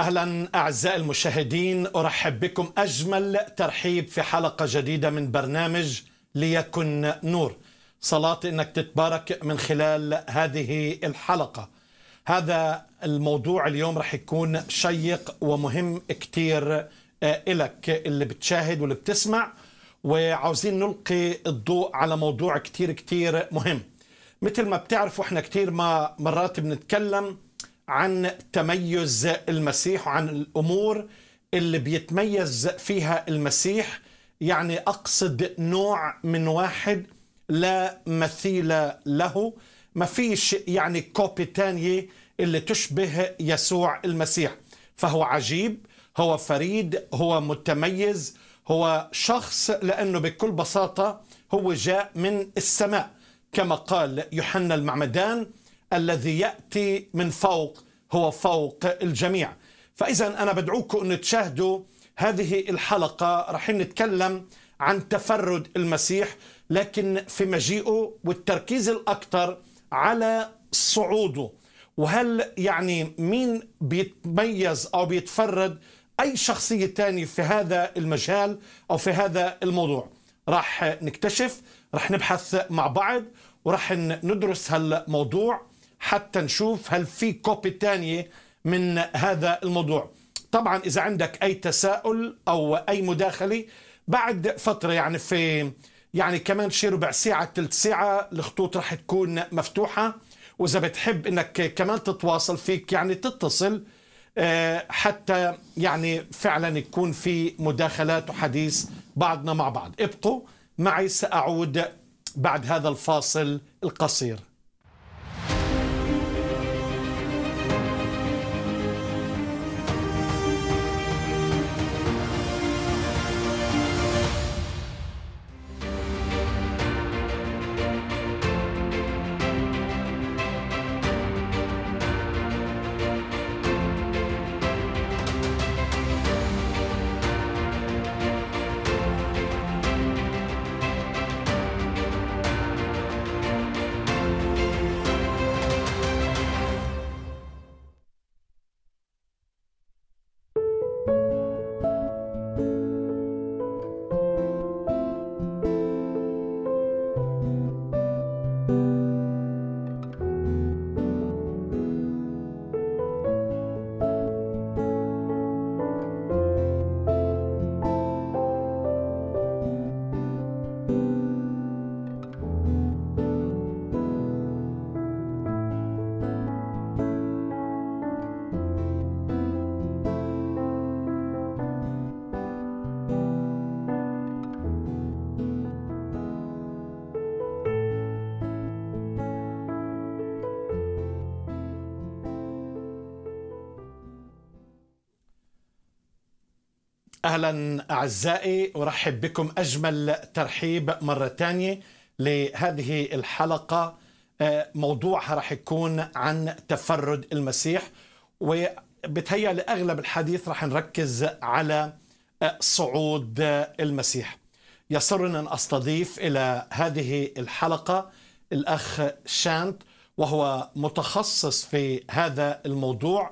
اهلا اعزائي المشاهدين ارحب بكم اجمل ترحيب في حلقه جديده من برنامج ليكن نور صلاتي انك تتبارك من خلال هذه الحلقه هذا الموضوع اليوم رح يكون شيق ومهم كتير آه، إلك اللي بتشاهد واللي بتسمع وعاوزين نلقي الضوء على موضوع كتير كتير مهم مثل ما بتعرفوا احنا كتير ما مرات بنتكلم عن تميز المسيح وعن الامور اللي بيتميز فيها المسيح يعني اقصد نوع من واحد لا مثيل له ما فيش يعني كوبي تانية اللي تشبه يسوع المسيح فهو عجيب هو فريد هو متميز هو شخص لأنه بكل بساطة هو جاء من السماء كما قال يوحنا المعمدان الذي يأتي من فوق هو فوق الجميع فإذا أنا بدعوكم أن تشاهدوا هذه الحلقة رح نتكلم عن تفرد المسيح لكن في مجيئه والتركيز الأكثر على صعوده وهل يعني مين بيتميز أو بيتفرد أي شخصية ثانيه في هذا المجال أو في هذا الموضوع راح نكتشف راح نبحث مع بعض وراح ندرس هالموضوع حتى نشوف هل في كوبي تانية من هذا الموضوع طبعا إذا عندك أي تساؤل أو أي مداخلة بعد فترة يعني في يعني كمان شي ربع ساعة ثلث ساعة الخطوط رح تكون مفتوحة وإذا بتحب إنك كمان تتواصل فيك يعني تتصل آه، حتى يعني فعلا يكون في مداخلات وحديث بعضنا مع بعض ابقوا معي سأعود بعد هذا الفاصل القصير اهلا اعزائي ارحب بكم اجمل ترحيب مره ثانيه لهذه الحلقه آه، موضوعها رح يكون عن تفرد المسيح وبتهيأ لاغلب الحديث رح نركز على آه، صعود المسيح يسرني ان استضيف الى هذه الحلقه الاخ شانت وهو متخصص في هذا الموضوع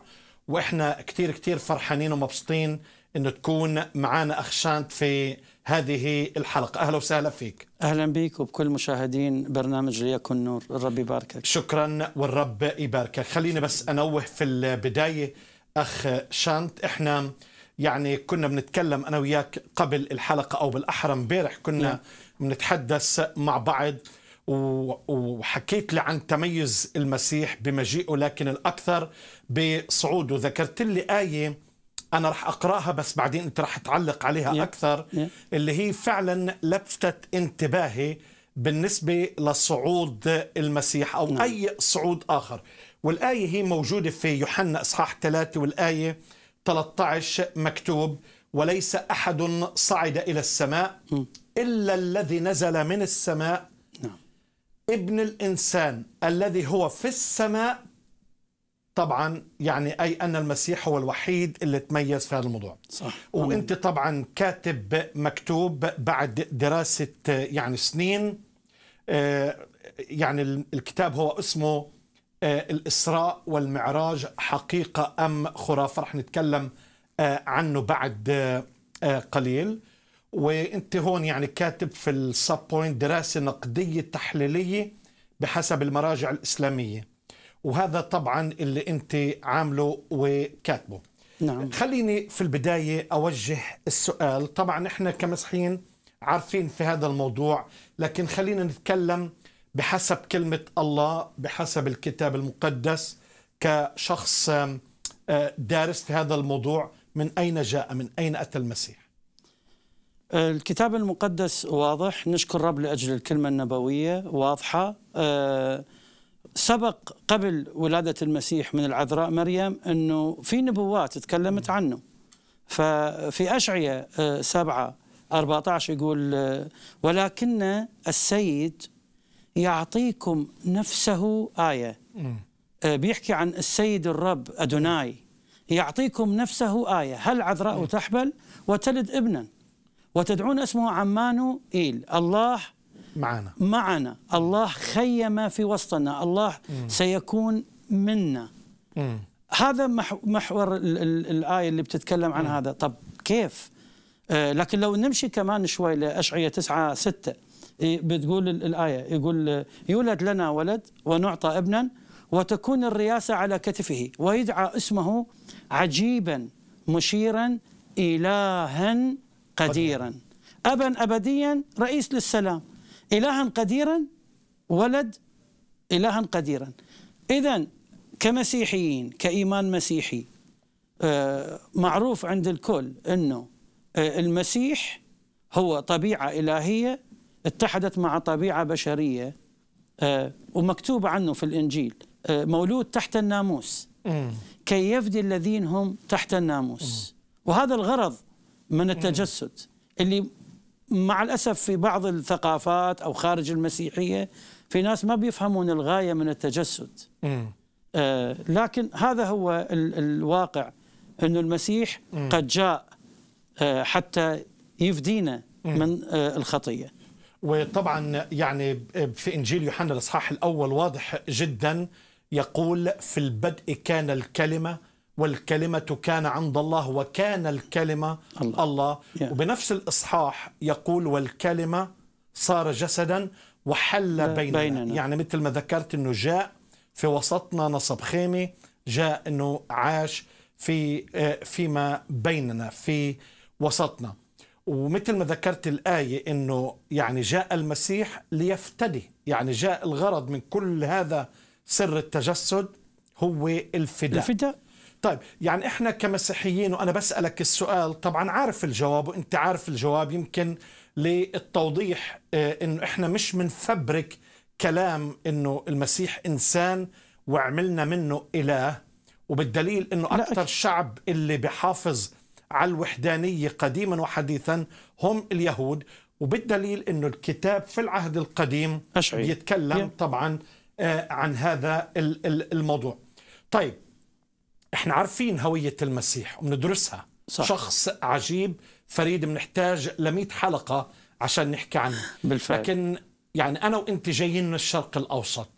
واحنا كثير كثير فرحانين ومبسوطين انه تكون معنا اخ شانت في هذه الحلقة أهلا وسهلا فيك أهلا بك وبكل مشاهدين برنامج ليكن نور الرب يباركك شكرا والرب يباركك خليني بس أنوه في البداية أخ شانت إحنا يعني كنا بنتكلم أنا وياك قبل الحلقة أو بالأحرى امبارح كنا نعم. بنتحدث مع بعض وحكيت لي عن تميز المسيح بمجيئه لكن الأكثر بصعوده ذكرت لي آية انا راح اقراها بس بعدين انت راح تعلق عليها yeah. اكثر yeah. اللي هي فعلا لفتت انتباهي بالنسبه لصعود المسيح او yeah. Mm. اي صعود اخر والايه هي موجوده في يوحنا اصحاح 3 والايه 13 مكتوب وليس احد صعد الى السماء mm. الا الذي نزل من السماء نعم. ابن الانسان الذي هو في السماء طبعا يعني اي ان المسيح هو الوحيد اللي تميز في هذا الموضوع صح وانت طبعا كاتب مكتوب بعد دراسه يعني سنين آه، يعني الكتاب هو اسمه آه، الاسراء والمعراج حقيقه ام خرافه رح نتكلم آه، عنه بعد قليل وانت هون يعني كاتب في السب بوينت دراسه نقديه تحليليه بحسب المراجع الاسلاميه وهذا طبعا اللي انت عامله وكاتبه نعم. خليني في البدايه اوجه السؤال طبعا احنا كمسيحيين عارفين في هذا الموضوع لكن خلينا نتكلم بحسب كلمه الله بحسب الكتاب المقدس كشخص آه، دارس في هذا الموضوع من اين جاء من اين اتى المسيح آه، الكتاب المقدس واضح نشكر رب لأجل الكلمة النبوية واضحة آه، سبق قبل ولادة المسيح من العذراء مريم أنه في نبوات تكلمت عنه ففي أشعية آه، سبعة 14 يقول آه، ولكن السيد يعطيكم نفسه آية آه، بيحكي عن السيد الرب أدوناي يعطيكم نفسه آية هل عذراء تحبل وتلد ابنا وتدعون اسمه عمانو إيل الله معنا معنا الله خيم في وسطنا الله م. سيكون منا م. هذا محور الآية اللي بتتكلم عن م. هذا طب كيف آه لكن لو نمشي كمان شوي لأشعية تسعة ستة إيه، بتقول الآية يقول آه، يولد لنا ولد ونعطى ابنا وتكون الرياسة على كتفه ويدعى اسمه عجيبا مشيرا إلها قديرا أبا أبديا رئيس للسلام إلها قديرا ولد إلها قديرا إذا كمسيحيين كإيمان مسيحي آه، معروف عند الكل أنه آه، المسيح هو طبيعة إلهية اتحدت مع طبيعة بشرية آه، ومكتوب عنه في الإنجيل مولود تحت الناموس كي يفدي الذين هم تحت الناموس وهذا الغرض من التجسد اللي مع الأسف في بعض الثقافات أو خارج المسيحية في ناس ما بيفهمون الغاية من التجسد آه لكن هذا هو ال الواقع أن المسيح م. قد جاء آه حتى يفدينا من آه الخطيه. وطبعا يعني في انجيل يوحنا الاصحاح الاول واضح جدا يقول في البدء كان الكلمه والكلمة كان عند الله وكان الكلمة الله, الله. Yeah. وبنفس الإصحاح يقول والكلمة صار جسدا وحل بيننا. بيننا يعني مثل ما ذكرت أنه جاء في وسطنا نصب خيمة جاء أنه عاش في آه، فيما بيننا في وسطنا ومثل ما ذكرت الآية أنه يعني جاء المسيح ليفتدي يعني جاء الغرض من كل هذا سر التجسد هو الفداء الفداء طيب يعني احنا كمسيحيين وانا بسالك السؤال طبعا عارف الجواب وانت عارف الجواب يمكن للتوضيح آه، انه احنا مش منفبرك كلام انه المسيح انسان وعملنا منه اله وبالدليل انه اكثر شعب اللي بحافظ على الوحدانيه قديما وحديثا هم اليهود وبالدليل انه الكتاب في العهد القديم أشعي. بيتكلم طبعا آه، عن هذا الموضوع طيب احنا عارفين هوية المسيح وبندرسها صح. شخص عجيب فريد بنحتاج ل 100 حلقة عشان نحكي عنه بالفعل. لكن يعني أنا وأنت جايين من الشرق الأوسط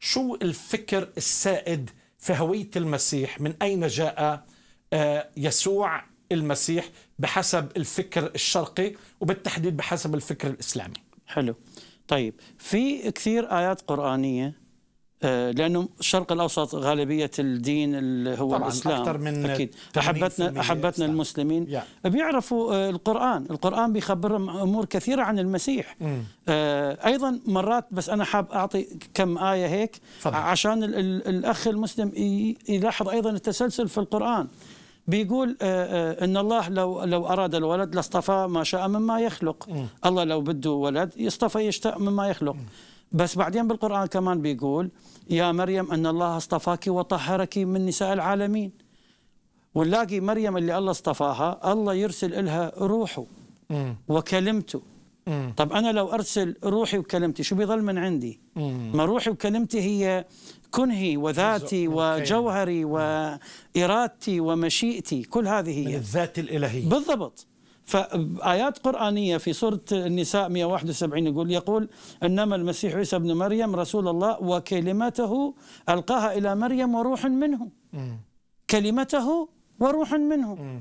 شو الفكر السائد في هوية المسيح من أين جاء آه، يسوع المسيح بحسب الفكر الشرقي وبالتحديد بحسب الفكر الإسلامي حلو طيب في كثير آيات قرآنية آه، لانه الشرق الاوسط غالبيه الدين اللي هو طبعاً الاسلام أكثر من اكيد احبتنا احبتنا المسلمين yeah. بيعرفوا آه، القران، القران بيخبرهم امور كثيره عن المسيح mm. ايضا مرات بس انا حاب اعطي كم ايه هيك فضل. عشان الـ الـ الاخ المسلم يلاحظ ايضا التسلسل في القران بيقول ان الله لو لو اراد الولد لاصطفى ما شاء مما يخلق، mm. الله لو بده ولد يصطفى يشتاء مما يخلق. Mm. بس بعدين بالقرآن كمان بيقول يا مريم أن الله اصطفاك وطهرك من نساء العالمين ونلاقي مريم اللي الله اصطفاها الله يرسل لها روحه وكلمته طب أنا لو أرسل روحي وكلمتي شو بيظل من عندي ما روحي وكلمتي هي كنهي وذاتي وجوهري وإرادتي ومشيئتي كل هذه هي من الذات الإلهية بالضبط فآيات قرآنية في سورة النساء 171 يقول يقول إنما المسيح عيسى ابن مريم رسول الله وكلمته ألقاها إلى مريم وروح منه كلمته وروح منه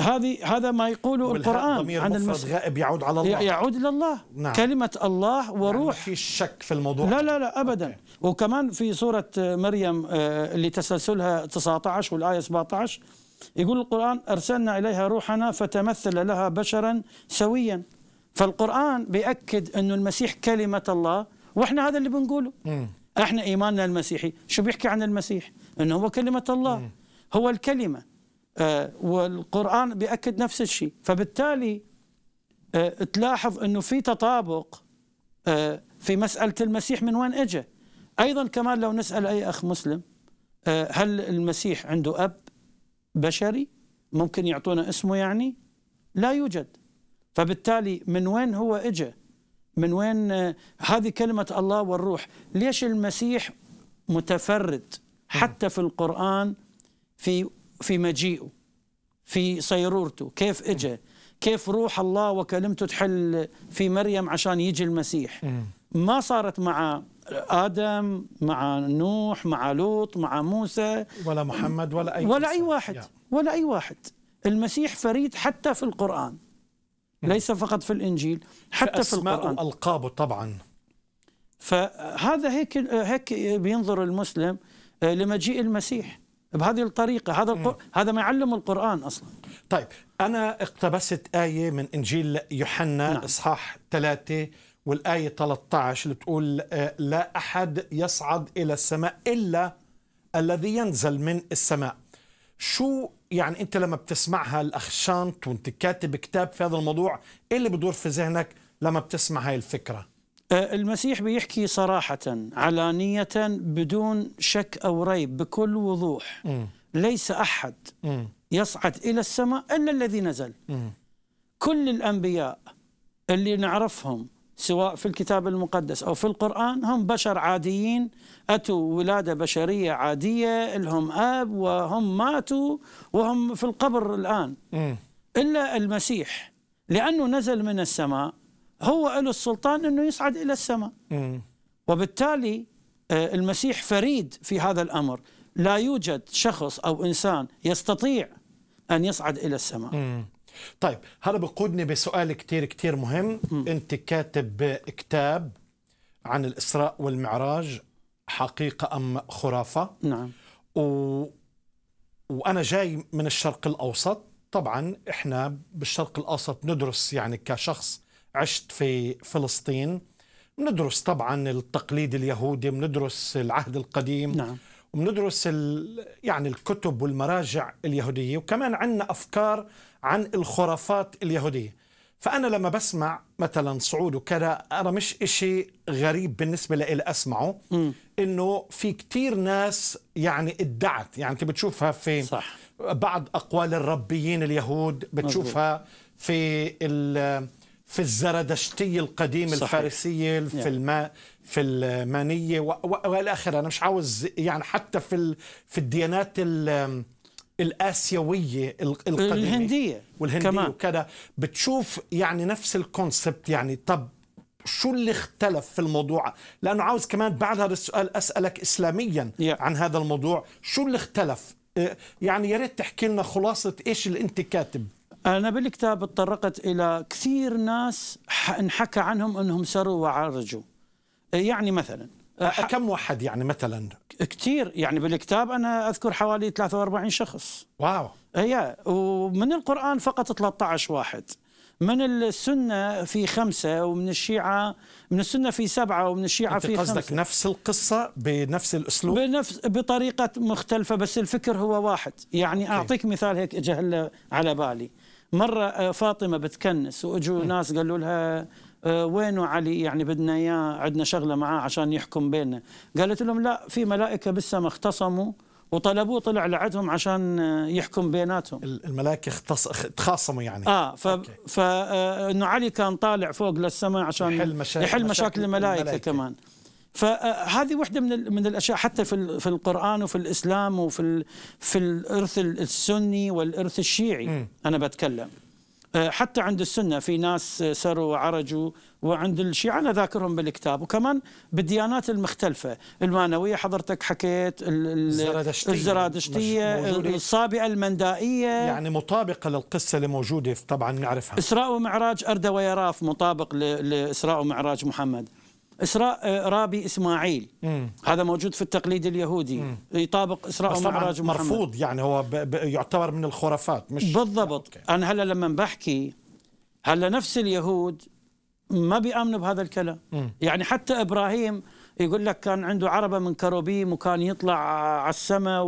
هذه هذا ما يقوله القرآن عن المسيح غائب يعود على الله يعود إلى الله نعم. كلمة الله يعني وروح يعني في شك في الموضوع لا لا لا أبدا أوكي. وكمان في سورة مريم آه، اللي تسلسلها 19 والآية 17 يقول القرآن أرسلنا إليها روحنا فتمثل لها بشرا سويا فالقرآن بيأكد أنه المسيح كلمة الله وإحنا هذا اللي بنقوله مم. إحنا إيماننا المسيحي شو بيحكي عن المسيح أنه هو كلمة الله مم. هو الكلمة آه والقرآن بيأكد نفس الشيء فبالتالي آه تلاحظ أنه في تطابق آه في مسألة المسيح من وين إجا أيضا كمان لو نسأل أي أخ مسلم آه، هل المسيح عنده أب بشري ممكن يعطونا اسمه يعني لا يوجد فبالتالي من وين هو اجى من وين آه، هذه كلمة الله والروح ليش المسيح متفرد حتى في القرآن في في مجيئه في صيرورته كيف اجى كيف روح الله وكلمته تحل في مريم عشان يجي المسيح ما صارت مع ادم مع نوح مع لوط مع موسى ولا محمد ولا اي ولا اي واحد يعني. ولا اي واحد المسيح فريد حتى في القران ليس فقط في الانجيل حتى في, في القران القابه طبعا فهذا هيك هيك بينظر المسلم آه، لمجيء المسيح بهذه الطريقه هذا هذا ما يعلم القران اصلا طيب انا اقتبست ايه من انجيل يوحنا نعم. اصحاح ثلاثة والآية 13 اللي بتقول آه، لا أحد يصعد إلى السماء إلا الذي ينزل من السماء شو يعني أنت لما بتسمعها الأخ شانت وأنت كاتب كتاب في هذا الموضوع إيه اللي بدور في ذهنك لما بتسمع هاي الفكرة آه، المسيح بيحكي صراحة علانية بدون شك أو ريب بكل وضوح م. ليس أحد م. يصعد إلى السماء إلا الذي نزل م. كل الأنبياء اللي نعرفهم سواء في الكتاب المقدس أو في القرآن هم بشر عاديين أتوا ولادة بشرية عادية لهم أب وهم ماتوا وهم في القبر الآن إلا المسيح لأنه نزل من السماء هو له السلطان أنه يصعد إلى السماء وبالتالي آه، المسيح فريد في هذا الأمر لا يوجد شخص أو إنسان يستطيع أن يصعد إلى السماء طيب هذا بقودني بسؤال كتير كتير مهم م. أنت كاتب كتاب عن الإسراء والمعراج حقيقة أم خرافة نعم و... وأنا جاي من الشرق الأوسط طبعا إحنا بالشرق الأوسط ندرس يعني كشخص عشت في فلسطين ندرس طبعا التقليد اليهودي ندرس العهد القديم نعم وبندرس يعني الكتب والمراجع اليهودية وكمان عندنا أفكار عن الخرافات اليهودية فأنا لما بسمع مثلا صعود وكذا أنا مش إشي غريب بالنسبة لإلي أسمعه م. إنه في كتير ناس يعني ادعت يعني أنت بتشوفها في صح. بعض أقوال الربيين اليهود بتشوفها مزبوط. في في الزردشتية القديمة صحيح. الفارسية في الماء في المانية والى اخره انا مش عاوز يعني حتى في في الديانات الآسيوية القديمة الهندية والهندية كمان. وكذا بتشوف يعني نفس الكونسبت يعني طب شو اللي اختلف في الموضوع لأنه عاوز كمان بعد هذا السؤال أسألك إسلاميا عن هذا الموضوع شو اللي اختلف إيه، يعني يا ريت تحكي لنا خلاصة إيش اللي أنت كاتب أنا بالكتاب اتطرقت إلى كثير ناس انحكى عنهم أنهم سروا وعرجوا إيه، يعني مثلا أه، كم واحد يعني مثلا؟ كثير يعني بالكتاب أنا أذكر حوالي 43 شخص واو هي ومن القرآن فقط 13 واحد من السنة في خمسة ومن الشيعة من السنة في سبعة ومن الشيعة في خمسة قصدك نفس القصة بنفس الأسلوب بنفس بطريقة مختلفة بس الفكر هو واحد يعني أوكي. أعطيك مثال هيك جهل على بالي مره آه، فاطمه بتكنس واجوا إيه. ناس قالوا لها آه، وين علي يعني بدنا اياه عندنا شغله معاه عشان يحكم بيننا قالت لهم لا في ملائكه بالسماء اختصموا وطلبوه طلع لعدهم عشان آه، يحكم بيناتهم الملائكه اختص... تخاصموا يعني اه ف... فانه علي كان طالع فوق للسماء عشان يحل مشاكل, يحل مشاكل, مشاكل الملائكة, الملائكه كمان فهذه واحدة من من الأشياء حتى في في القرآن وفي الإسلام وفي في الإرث السني والإرث الشيعي أنا بتكلم آه، حتى عند السنة في ناس سروا وعرجوا وعند الشيعة أنا ذاكرهم بالكتاب وكمان بالديانات المختلفة المانوية حضرتك حكيت الزرادشتية, الزرادشتية الصابئة المندائية يعني مطابقة للقصة اللي موجودة طبعا نعرفها إسراء ومعراج أردى ويراف مطابق لإسراء ومعراج محمد إسراء آه، رابي إسماعيل مم. هذا موجود في التقليد اليهودي مم. يطابق إسراء ومعراج محمد مرفوض يعني هو ب... ب... يعتبر من الخرافات مش بالضبط أوكي. أنا هلا لما بحكي هلا نفس اليهود ما بيأمنوا بهذا الكلام مم. يعني حتى إبراهيم يقول لك كان عنده عربه من كروبيم وكان يطلع على السماء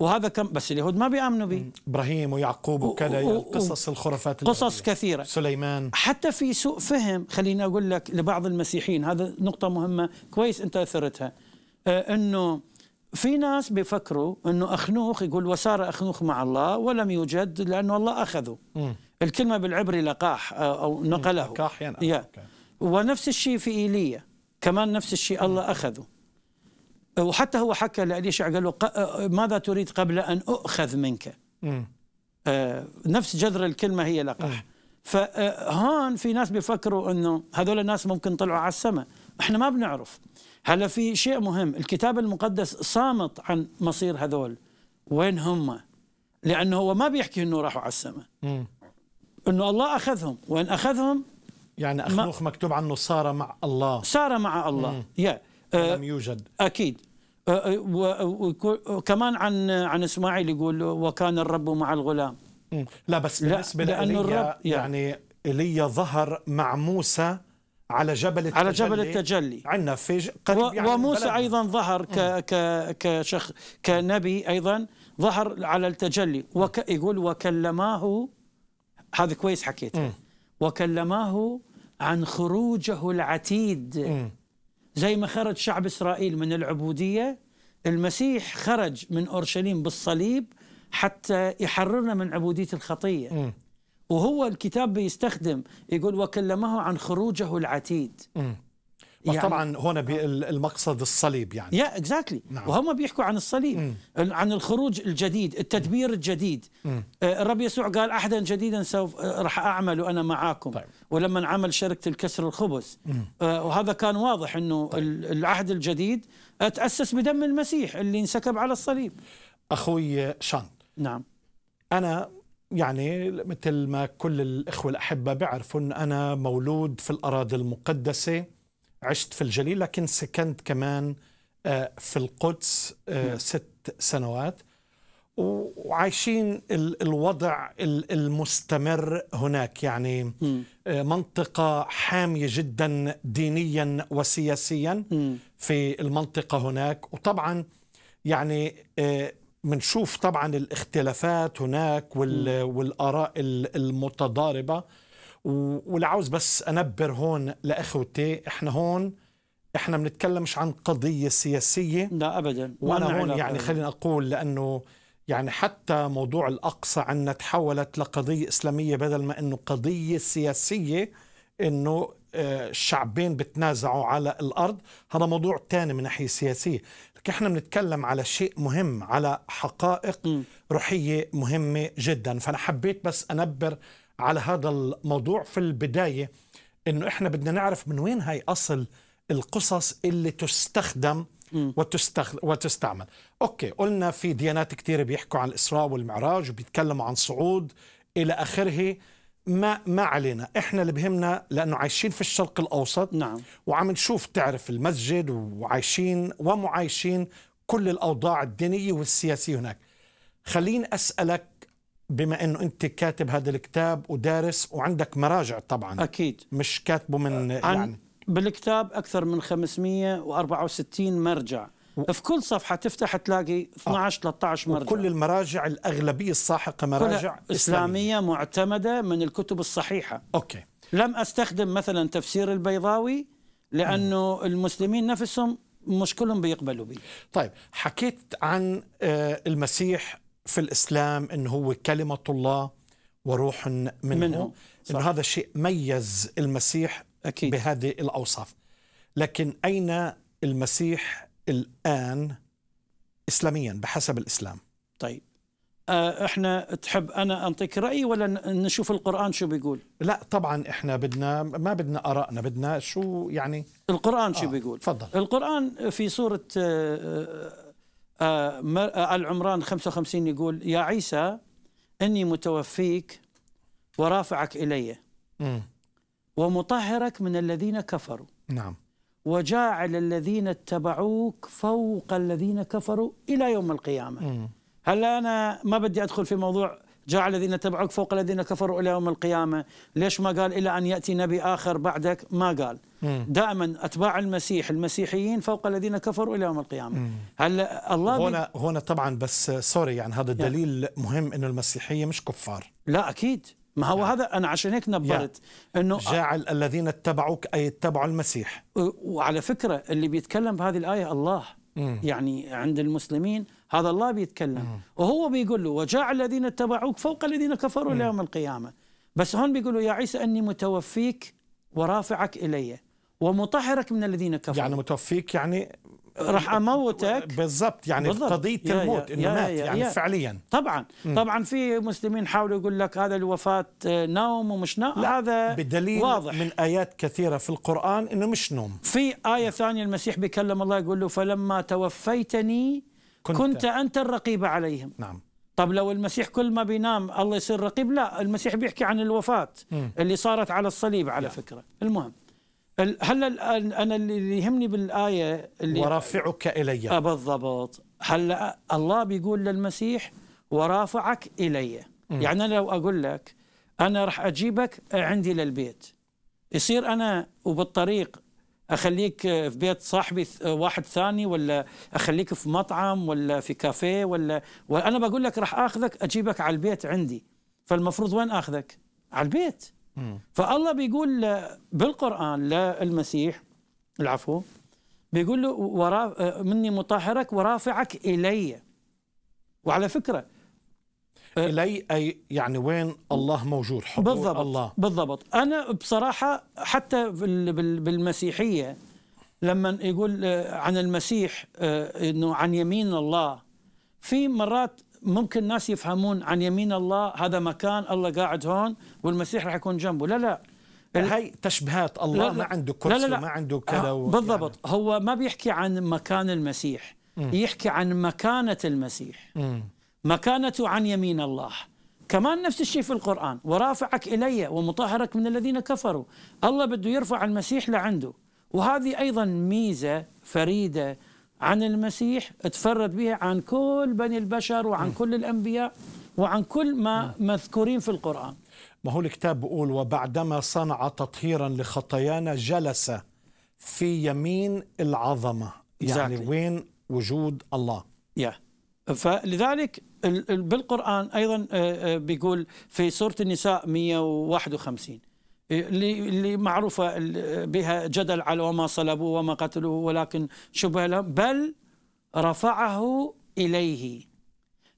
وهذا كان بس اليهود ما بيامنوا به ابراهيم ويعقوب وكذا قصص الخرافات قصص كثيره سليمان حتى في سوء فهم خليني اقول لك لبعض المسيحيين هذا نقطه مهمه كويس انت اثرتها آه انه في ناس بيفكروا انه اخنوخ يقول وسار اخنوخ مع الله ولم يوجد لانه الله اخذه الكلمه بالعبري لقاح او نقله لقاح يعني آه، ونفس الشيء في ايليا كمان نفس الشيء الله أخذه وحتى هو حكى لأليشع قال له ماذا تريد قبل أن أؤخذ منك آه نفس جذر الكلمة هي لقح فهون آه، في ناس بيفكروا أنه هذول الناس ممكن طلعوا على السماء احنا ما بنعرف هلا في شيء مهم الكتاب المقدس صامت عن مصير هذول وين هم لأنه هو ما بيحكي أنه راحوا على السماء انه الله اخذهم وان اخذهم يعني أخنوخ مكتوب عنه سار مع الله سار مع الله يا آه لم يوجد أكيد آه، آه، وكمان عن عن اسماعيل يقول وكان الرب مع الغلام لا بس بالنسبة لا لأنه الرب يعني إيليا ظهر مع موسى على جبل التجلي على جبل التجلي عندنا في قريب يعني وموسى بلدنا. ايضا ظهر ك ك كشخ كنبي ايضا ظهر على التجلي وك يقول وكلماه هذا كويس حكيت وكلماه عن خروجه العتيد زي ما خرج شعب اسرائيل من العبوديه المسيح خرج من اورشليم بالصليب حتى يحررنا من عبوديه الخطيه وهو الكتاب بيستخدم يقول وكلمه عن خروجه العتيد بس يعني طبعا هون المقصد الصليب يعني يا اكزاكتلي exactly. نعم. وهم بيحكوا عن الصليب مم. عن الخروج الجديد التدبير الجديد آه، الرب يسوع قال احدا جديدا سوف آه، راح اعمل وانا معاكم طيب. ولما عمل شركه الكسر الخبز آه وهذا كان واضح انه طيب. العهد الجديد تاسس بدم المسيح اللي انسكب على الصليب اخوي شان نعم انا يعني مثل ما كل الاخوه الاحبه بيعرفوا ان انا مولود في الاراضي المقدسه عشت في الجليل لكن سكنت كمان آه، في القدس آه، ست سنوات وعايشين الوضع المستمر هناك يعني آه، منطقة حامية جدا دينيا وسياسيا في المنطقة هناك وطبعا يعني بنشوف طبعا الاختلافات هناك والآراء المتضاربة ولعاوز بس انبر هون لاخوتي احنا هون احنا بنتكلمش عن قضيه سياسيه لا ابدا وانا هون يعني خليني اقول لانه يعني حتى موضوع الاقصى عنا تحولت لقضيه اسلاميه بدل ما انه قضيه سياسيه انه آه، الشعبين بتنازعوا على الارض هذا موضوع ثاني من ناحيه سياسيه لكن احنا بنتكلم على شيء مهم على حقائق م. روحيه مهمه جدا فانا حبيت بس انبر على هذا الموضوع في البداية أنه إحنا بدنا نعرف من وين هاي أصل القصص اللي تستخدم وتستخد... وتستعمل أوكي قلنا في ديانات كثيرة بيحكوا عن الإسراء والمعراج وبيتكلموا عن صعود إلى آخره ما ما علينا احنا اللي بهمنا لانه عايشين في الشرق الاوسط نعم وعم نشوف تعرف المسجد وعايشين ومعايشين كل الاوضاع الدينيه والسياسيه هناك خليني اسالك بما انه انت كاتب هذا الكتاب ودارس وعندك مراجع طبعا اكيد مش كاتبه من أه، يعني بالكتاب اكثر من 564 مرجع و... في كل صفحه تفتح تلاقي 12 آه. 13 مرجع كل المراجع الاغلبيه الساحقه مراجع إسلامية, اسلاميه معتمده من الكتب الصحيحه اوكي لم استخدم مثلا تفسير البيضاوي لانه م. المسلمين نفسهم مش كلهم بيقبلوا به طيب حكيت عن آه، المسيح في الإسلام أنه هو كلمة الله وروح منه, منه. أنه هذا الشيء ميز المسيح أكيد. بهذه الأوصاف لكن أين المسيح الآن إسلاميا بحسب الإسلام طيب آه، احنا تحب انا انطيك رايي ولا نشوف القران شو بيقول؟ لا طبعا احنا بدنا ما بدنا ارائنا بدنا شو يعني القران شو آه بيقول؟ تفضل القران في سوره آه، آه، آه، العمران 55 يقول يا عيسى إني متوفيك ورافعك إلي ومطهرك من الذين كفروا نعم وجاعل الذين اتبعوك فوق الذين كفروا إلى يوم القيامة هلا أنا ما بدي أدخل في موضوع جعل الذين اتبعوك فوق الذين كفروا إلى يوم القيامة ليش ما قال إلى أن يأتي نبي آخر بعدك ما قال دائما اتباع المسيح المسيحيين فوق الذين كفروا الى يوم القيامه هلا الله هنا بي... هنا طبعا بس سوري يعني هذا الدليل يعني. مهم انه المسيحيه مش كفار لا اكيد ما هو يعني. هذا انا عشان هيك يعني انه جعل الذين اتبعوك اي اتبعوا المسيح وعلى فكره اللي بيتكلم بهذه الايه الله مم. يعني عند المسلمين هذا الله بيتكلم مم. وهو بيقول له وجعل الذين اتبعوك فوق الذين كفروا الى يوم القيامه بس هون بيقولوا يا عيسى اني متوفيك ورافعك الي ومطهرك من الذين كفروا يعني متوفيك يعني راح اموتك بالضبط يعني قضيه الموت يا انه مات يعني يا فعليا طبعا م. طبعا في مسلمين حاولوا يقول لك هذا الوفاه نوم ومش نوم لا هذا بدليل واضح من ايات كثيره في القران انه مش نوم في ايه ثانيه المسيح بيكلم الله يقول له فلما توفيتني كنت, كنت انت الرقيب عليهم نعم طب لو المسيح كل ما بينام الله يصير رقيب لا المسيح بيحكي عن الوفاه م. اللي صارت على الصليب على يعني. فكره المهم هلا انا اللي يهمني بالايه اللي ورافعك الي آه، بالضبط هلا الله بيقول للمسيح ورافعك الي م. يعني انا لو اقول لك انا راح اجيبك عندي للبيت يصير انا وبالطريق اخليك في بيت صاحبي واحد ثاني ولا اخليك في مطعم ولا في كافيه ولا وانا بقول لك راح اخذك اجيبك على البيت عندي فالمفروض وين اخذك على البيت فالله بيقول بالقرآن للمسيح العفو بيقول له ورا مني مطهرك ورافعك إلي وعلى فكرة آه، إلي أي يعني وين الله موجود حضور بالضبط الله بالضبط أنا بصراحة حتى بالمسيحية لما يقول آه، عن المسيح آه، انه عن يمين الله في مرات ممكن الناس يفهمون عن يمين الله هذا مكان الله قاعد هون والمسيح راح يكون جنبه لا لا يعني هاي تشبيهات الله لا لا ما عنده كرسي لا لا لا ما عنده كذا آه، بالضبط يعني. هو ما بيحكي عن مكان المسيح م. يحكي عن مكانة المسيح م. مكانته عن يمين الله كمان نفس الشيء في القرآن ورافعك إلي ومطهرك من الذين كفروا الله بده يرفع المسيح لعنده وهذه أيضا ميزة فريدة عن المسيح تفرد بها عن كل بني البشر وعن كل الأنبياء وعن كل ما مذكورين في القرآن ما هو الكتاب بيقول وبعدما صنع تطهيرا لخطايانا جلس في يمين العظمة يعني exactly. وين وجود الله yeah. فلذلك بالقرآن أيضا آه، آه، بيقول في سورة النساء 151 اللي معروفة بها جدل على وما صلبوه وما قتلوه ولكن شبه لهم بل رفعه إليه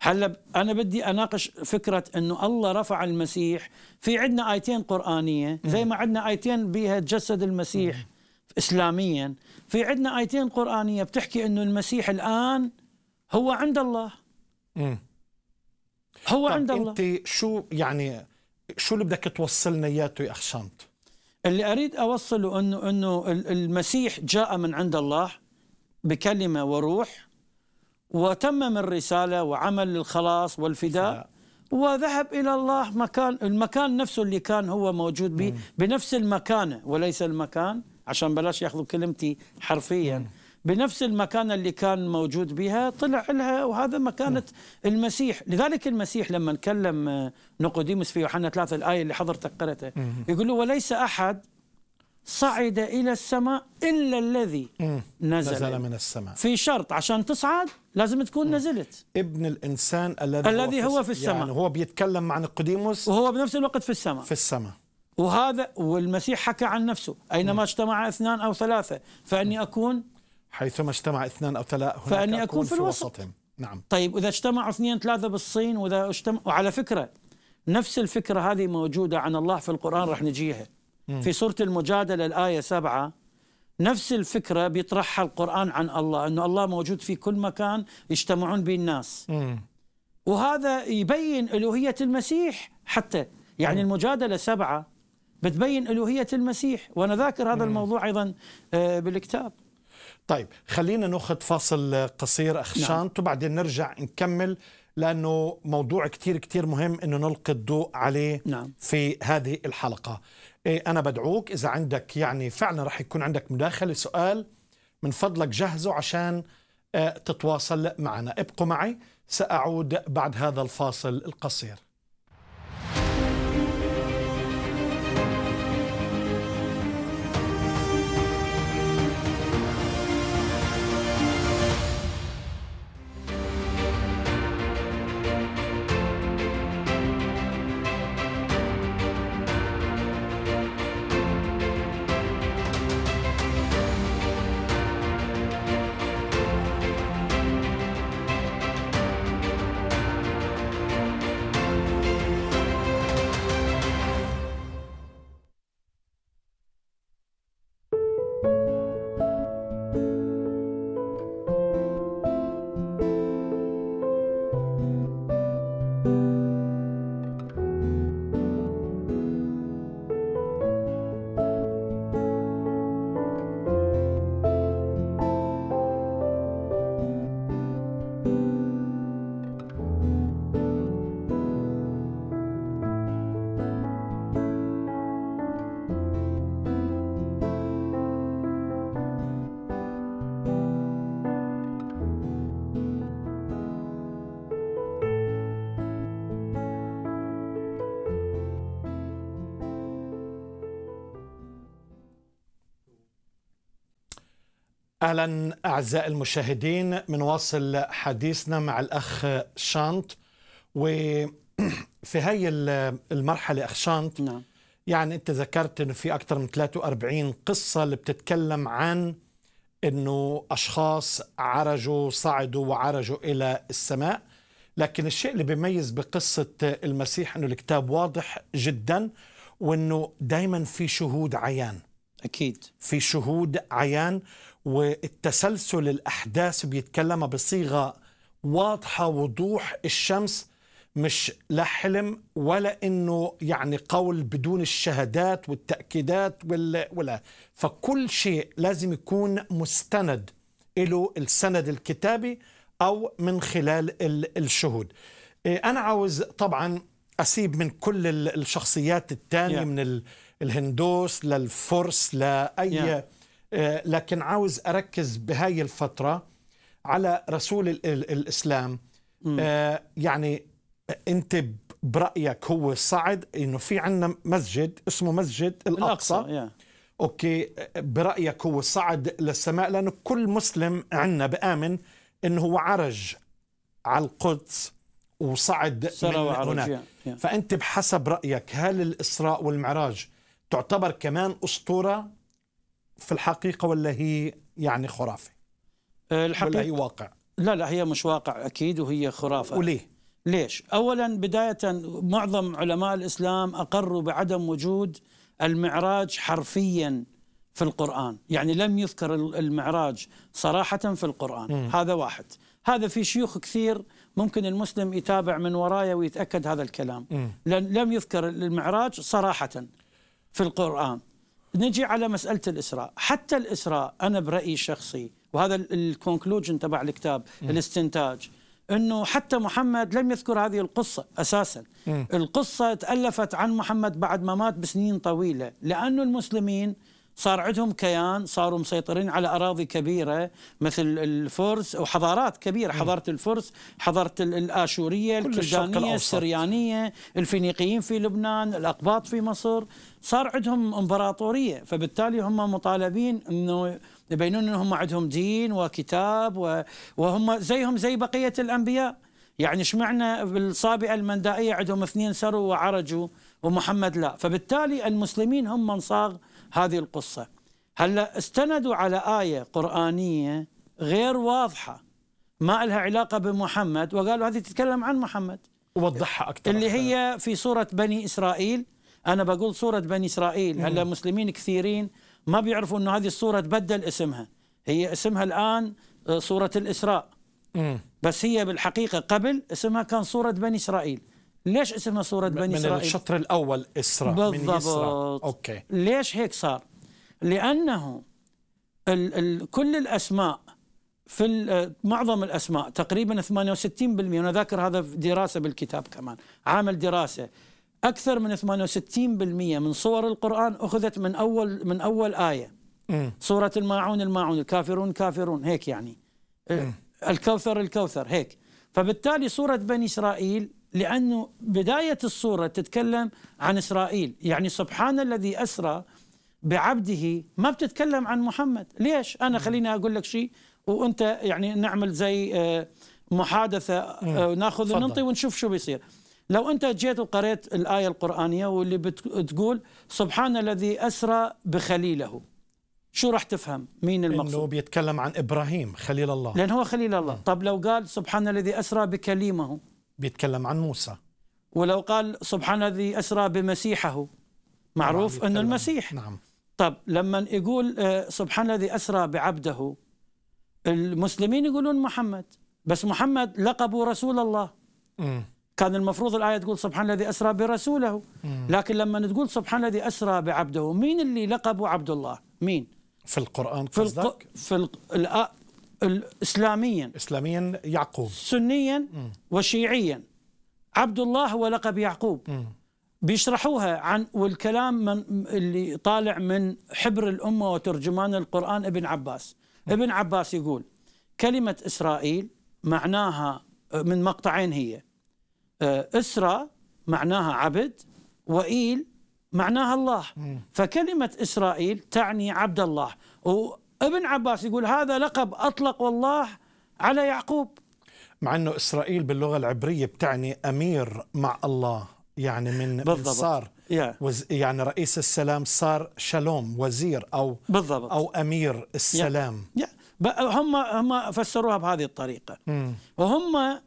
هلا أنا بدي أناقش فكرة أنه الله رفع المسيح في عندنا آيتين قرآنية زي ما عندنا آيتين بها جسد المسيح إسلاميا في عندنا آيتين قرآنية بتحكي أنه المسيح الآن هو عند الله هو عند الله أنت شو يعني شو اللي بدك توصلنا اياه يا اخ شنط؟ اللي اريد اوصله انه انه المسيح جاء من عند الله بكلمه وروح وتمم الرساله وعمل الخلاص والفداء وذهب الى الله مكان المكان نفسه اللي كان هو موجود به بنفس المكانه وليس المكان عشان بلاش ياخذوا كلمتي حرفيا بنفس المكان اللي كان موجود بها طلع لها وهذا مكانة نعم. المسيح لذلك المسيح لما كلم آه، نقوديموس في يوحنا ثلاثة الآية اللي حضرتك قرأتها يقول له وليس أحد صعد إلى السماء إلا الذي نزل, نزل من السماء في شرط عشان تصعد لازم تكون مم. نزلت ابن الإنسان الذي, الذي هو في السماء يعني هو بيتكلم عن نقوديموس وهو بنفس الوقت في السماء في السماء وهذا والمسيح حكى عن نفسه أينما اجتمع اثنان أو ثلاثة فأني أكون حيثما اجتمع اثنان أو ثلاثة هناك اكون, أكون في الوسط وسطهم. نعم طيب إذا اجتمعوا اثنين ثلاثة بالصين وإذا اجتمع وعلى فكرة نفس الفكرة هذه موجودة عن الله في القرآن رح نجيها في سورة المجادلة الآية سبعة نفس الفكرة بيطرحها القرآن عن الله أنه الله موجود في كل مكان يجتمعون به الناس وهذا يبين ألوهية المسيح حتى يعني مم. المجادلة سبعة بتبين ألوهية المسيح وأنا ذاكر هذا مم. الموضوع أيضا آه، بالكتاب طيب خلينا ناخذ فاصل قصير اخشانت نعم. وبعدين نرجع نكمل لانه موضوع كثير كثير مهم انه نلقي الضوء عليه نعم. في هذه الحلقه إيه، انا بدعوك اذا عندك يعني فعلا رح يكون عندك مداخله سؤال من فضلك جهزه عشان آه، تتواصل معنا ابقوا معي ساعود بعد هذا الفاصل القصير اهلا اعزائي المشاهدين بنواصل حديثنا مع الاخ شانت وفي هاي المرحله اخ شانت نعم. يعني انت ذكرت انه في اكثر من 43 قصه اللي بتتكلم عن انه اشخاص عرجوا صعدوا وعرجوا الى السماء لكن الشيء اللي بيميز بقصه المسيح انه الكتاب واضح جدا وانه دائما في شهود عيان اكيد في شهود عيان والتسلسل الأحداث بيتكلمها بصيغة واضحة وضوح الشمس مش لا حلم ولا انه يعني قول بدون الشهادات والتاكيدات ولا ولا فكل شيء لازم يكون مستند له السند الكتابي او من خلال الشهود إيه، انا عاوز طبعا اسيب من كل الشخصيات الثانيه yeah. من الهندوس للفرس لاي yeah. آه، لكن عاوز أركز بهاي الفترة على رسول الإسلام م. آه، يعني أنت برأيك هو صعد إنه في عندنا مسجد اسمه مسجد الأقصى, الأقصى. أوكي برأيك هو صعد للسماء لأنه كل مسلم عندنا بآمن إنه هو عرج على القدس وصعد من هناك فأنت بحسب رأيك هل الإسراء والمعراج تعتبر كمان أسطورة في الحقيقة ولا هي يعني خرافة الحقيقة ولا هي واقع لا لا هي مش واقع أكيد وهي خرافة وليه ليش أولا بداية معظم علماء الإسلام أقروا بعدم وجود المعراج حرفيا في القرآن يعني لم يذكر المعراج صراحة في القرآن م. هذا واحد هذا في شيوخ كثير ممكن المسلم يتابع من ورايا ويتأكد هذا الكلام م. لم يذكر المعراج صراحة في القرآن نجي على مسألة الإسراء حتى الإسراء أنا برأيي الشخصي وهذا الكونكلوجن تبع الكتاب م. الاستنتاج انه حتى محمد لم يذكر هذه القصه اساسا م. القصه تالفت عن محمد بعد ما مات بسنين طويله لأن المسلمين صار عندهم كيان صاروا مسيطرين على اراضي كبيره مثل الفرس وحضارات كبيره حضاره الفرس حضاره الاشوريه الكلدانيه السريانيه الفينيقيين في لبنان الاقباط في مصر صار عندهم امبراطوريه فبالتالي هم مطالبين انه يبينون انهم عندهم دين وكتاب وهم زيهم زي بقيه الانبياء يعني شمعنا بالصابئه المندائيه عندهم اثنين سروا وعرجوا ومحمد لا فبالتالي المسلمين هم من صاغ هذه القصة هلا استندوا على آية قرآنية غير واضحة ما لها علاقة بمحمد وقالوا هذه تتكلم عن محمد وضحها أكثر اللي هي في سورة بني إسرائيل أنا بقول سورة بني إسرائيل هلا مسلمين كثيرين ما بيعرفوا أنه هذه السورة تبدل اسمها هي اسمها الآن آه، سورة الإسراء بس هي بالحقيقة قبل اسمها كان سورة بني إسرائيل ليش اسمها صورة بني من إسرائيل؟ من الشطر الأول إسراء بالضبط أوكي ليش هيك صار؟ لأنه الـ الـ كل الأسماء في معظم الأسماء تقريبا 68% وأنا ذاكر هذا في دراسة بالكتاب كمان عامل دراسة أكثر من 68% من صور القرآن أخذت من أول من أول آية صورة سورة الماعون الماعون الكافرون كافرون هيك يعني الكوثر الكوثر هيك فبالتالي صورة بني إسرائيل لأنه بداية الصورة تتكلم عن إسرائيل يعني سبحان الذي أسرى بعبده ما بتتكلم عن محمد ليش أنا خليني أقول لك شيء وأنت يعني نعمل زي آه، محادثة آه، ناخذ وننطي ونشوف شو بيصير لو أنت جيت وقريت الآية القرآنية واللي بتقول سبحان الذي أسرى بخليله شو راح تفهم مين المقصود انه بيتكلم عن ابراهيم خليل الله لان هو خليل الله طب لو قال سبحان الذي اسرى بكليمه بيتكلم عن موسى ولو قال سبحان الذي أسرى بمسيحه معروف نعم، أنه المسيح نعم طب لما يقول آه، سبحان الذي أسرى بعبده المسلمين يقولون محمد بس محمد لقبه رسول الله م. كان المفروض الآية تقول سبحان الذي أسرى برسوله م. لكن لما تقول سبحان الذي أسرى بعبده مين اللي لقبه عبد الله مين في القرآن قصدك في, الق... في الق... اسلاميا اسلاميا يعقوب سنيا م. وشيعيا عبد الله هو لقب يعقوب م. بيشرحوها عن والكلام من اللي طالع من حبر الامه وترجمان القران ابن عباس م. ابن عباس يقول كلمه اسرائيل معناها من مقطعين هي آه، اسرى معناها عبد وايل معناها الله فكلمه اسرائيل تعني عبد الله ابن عباس يقول هذا لقب أطلق الله على يعقوب مع أنه إسرائيل باللغة العبرية بتعني أمير مع الله يعني من بالضبط. صار يعني رئيس السلام صار شالوم وزير أو بالضبط. أو أمير السلام هم هم فسروها بهذه الطريقة م. وهم آه،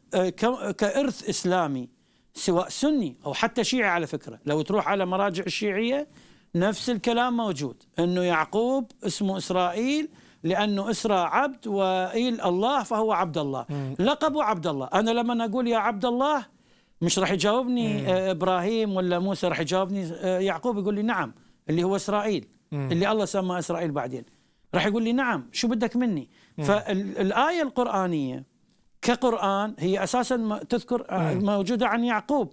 كإرث إسلامي سواء سني أو حتى شيعي على فكرة لو تروح على مراجع الشيعية نفس الكلام موجود انه يعقوب اسمه اسرائيل لانه اسرى عبد وايل الله فهو عبد الله لقبه عبد الله انا لما اقول يا عبد الله مش راح يجاوبني مم. آه، ابراهيم ولا موسى راح يجاوبني آه، يعقوب يقول لي نعم اللي هو اسرائيل مم. اللي الله سماه اسرائيل بعدين راح يقول لي نعم شو بدك مني مم. فالايه القرانيه كقران هي اساسا تذكر آه، موجوده عن يعقوب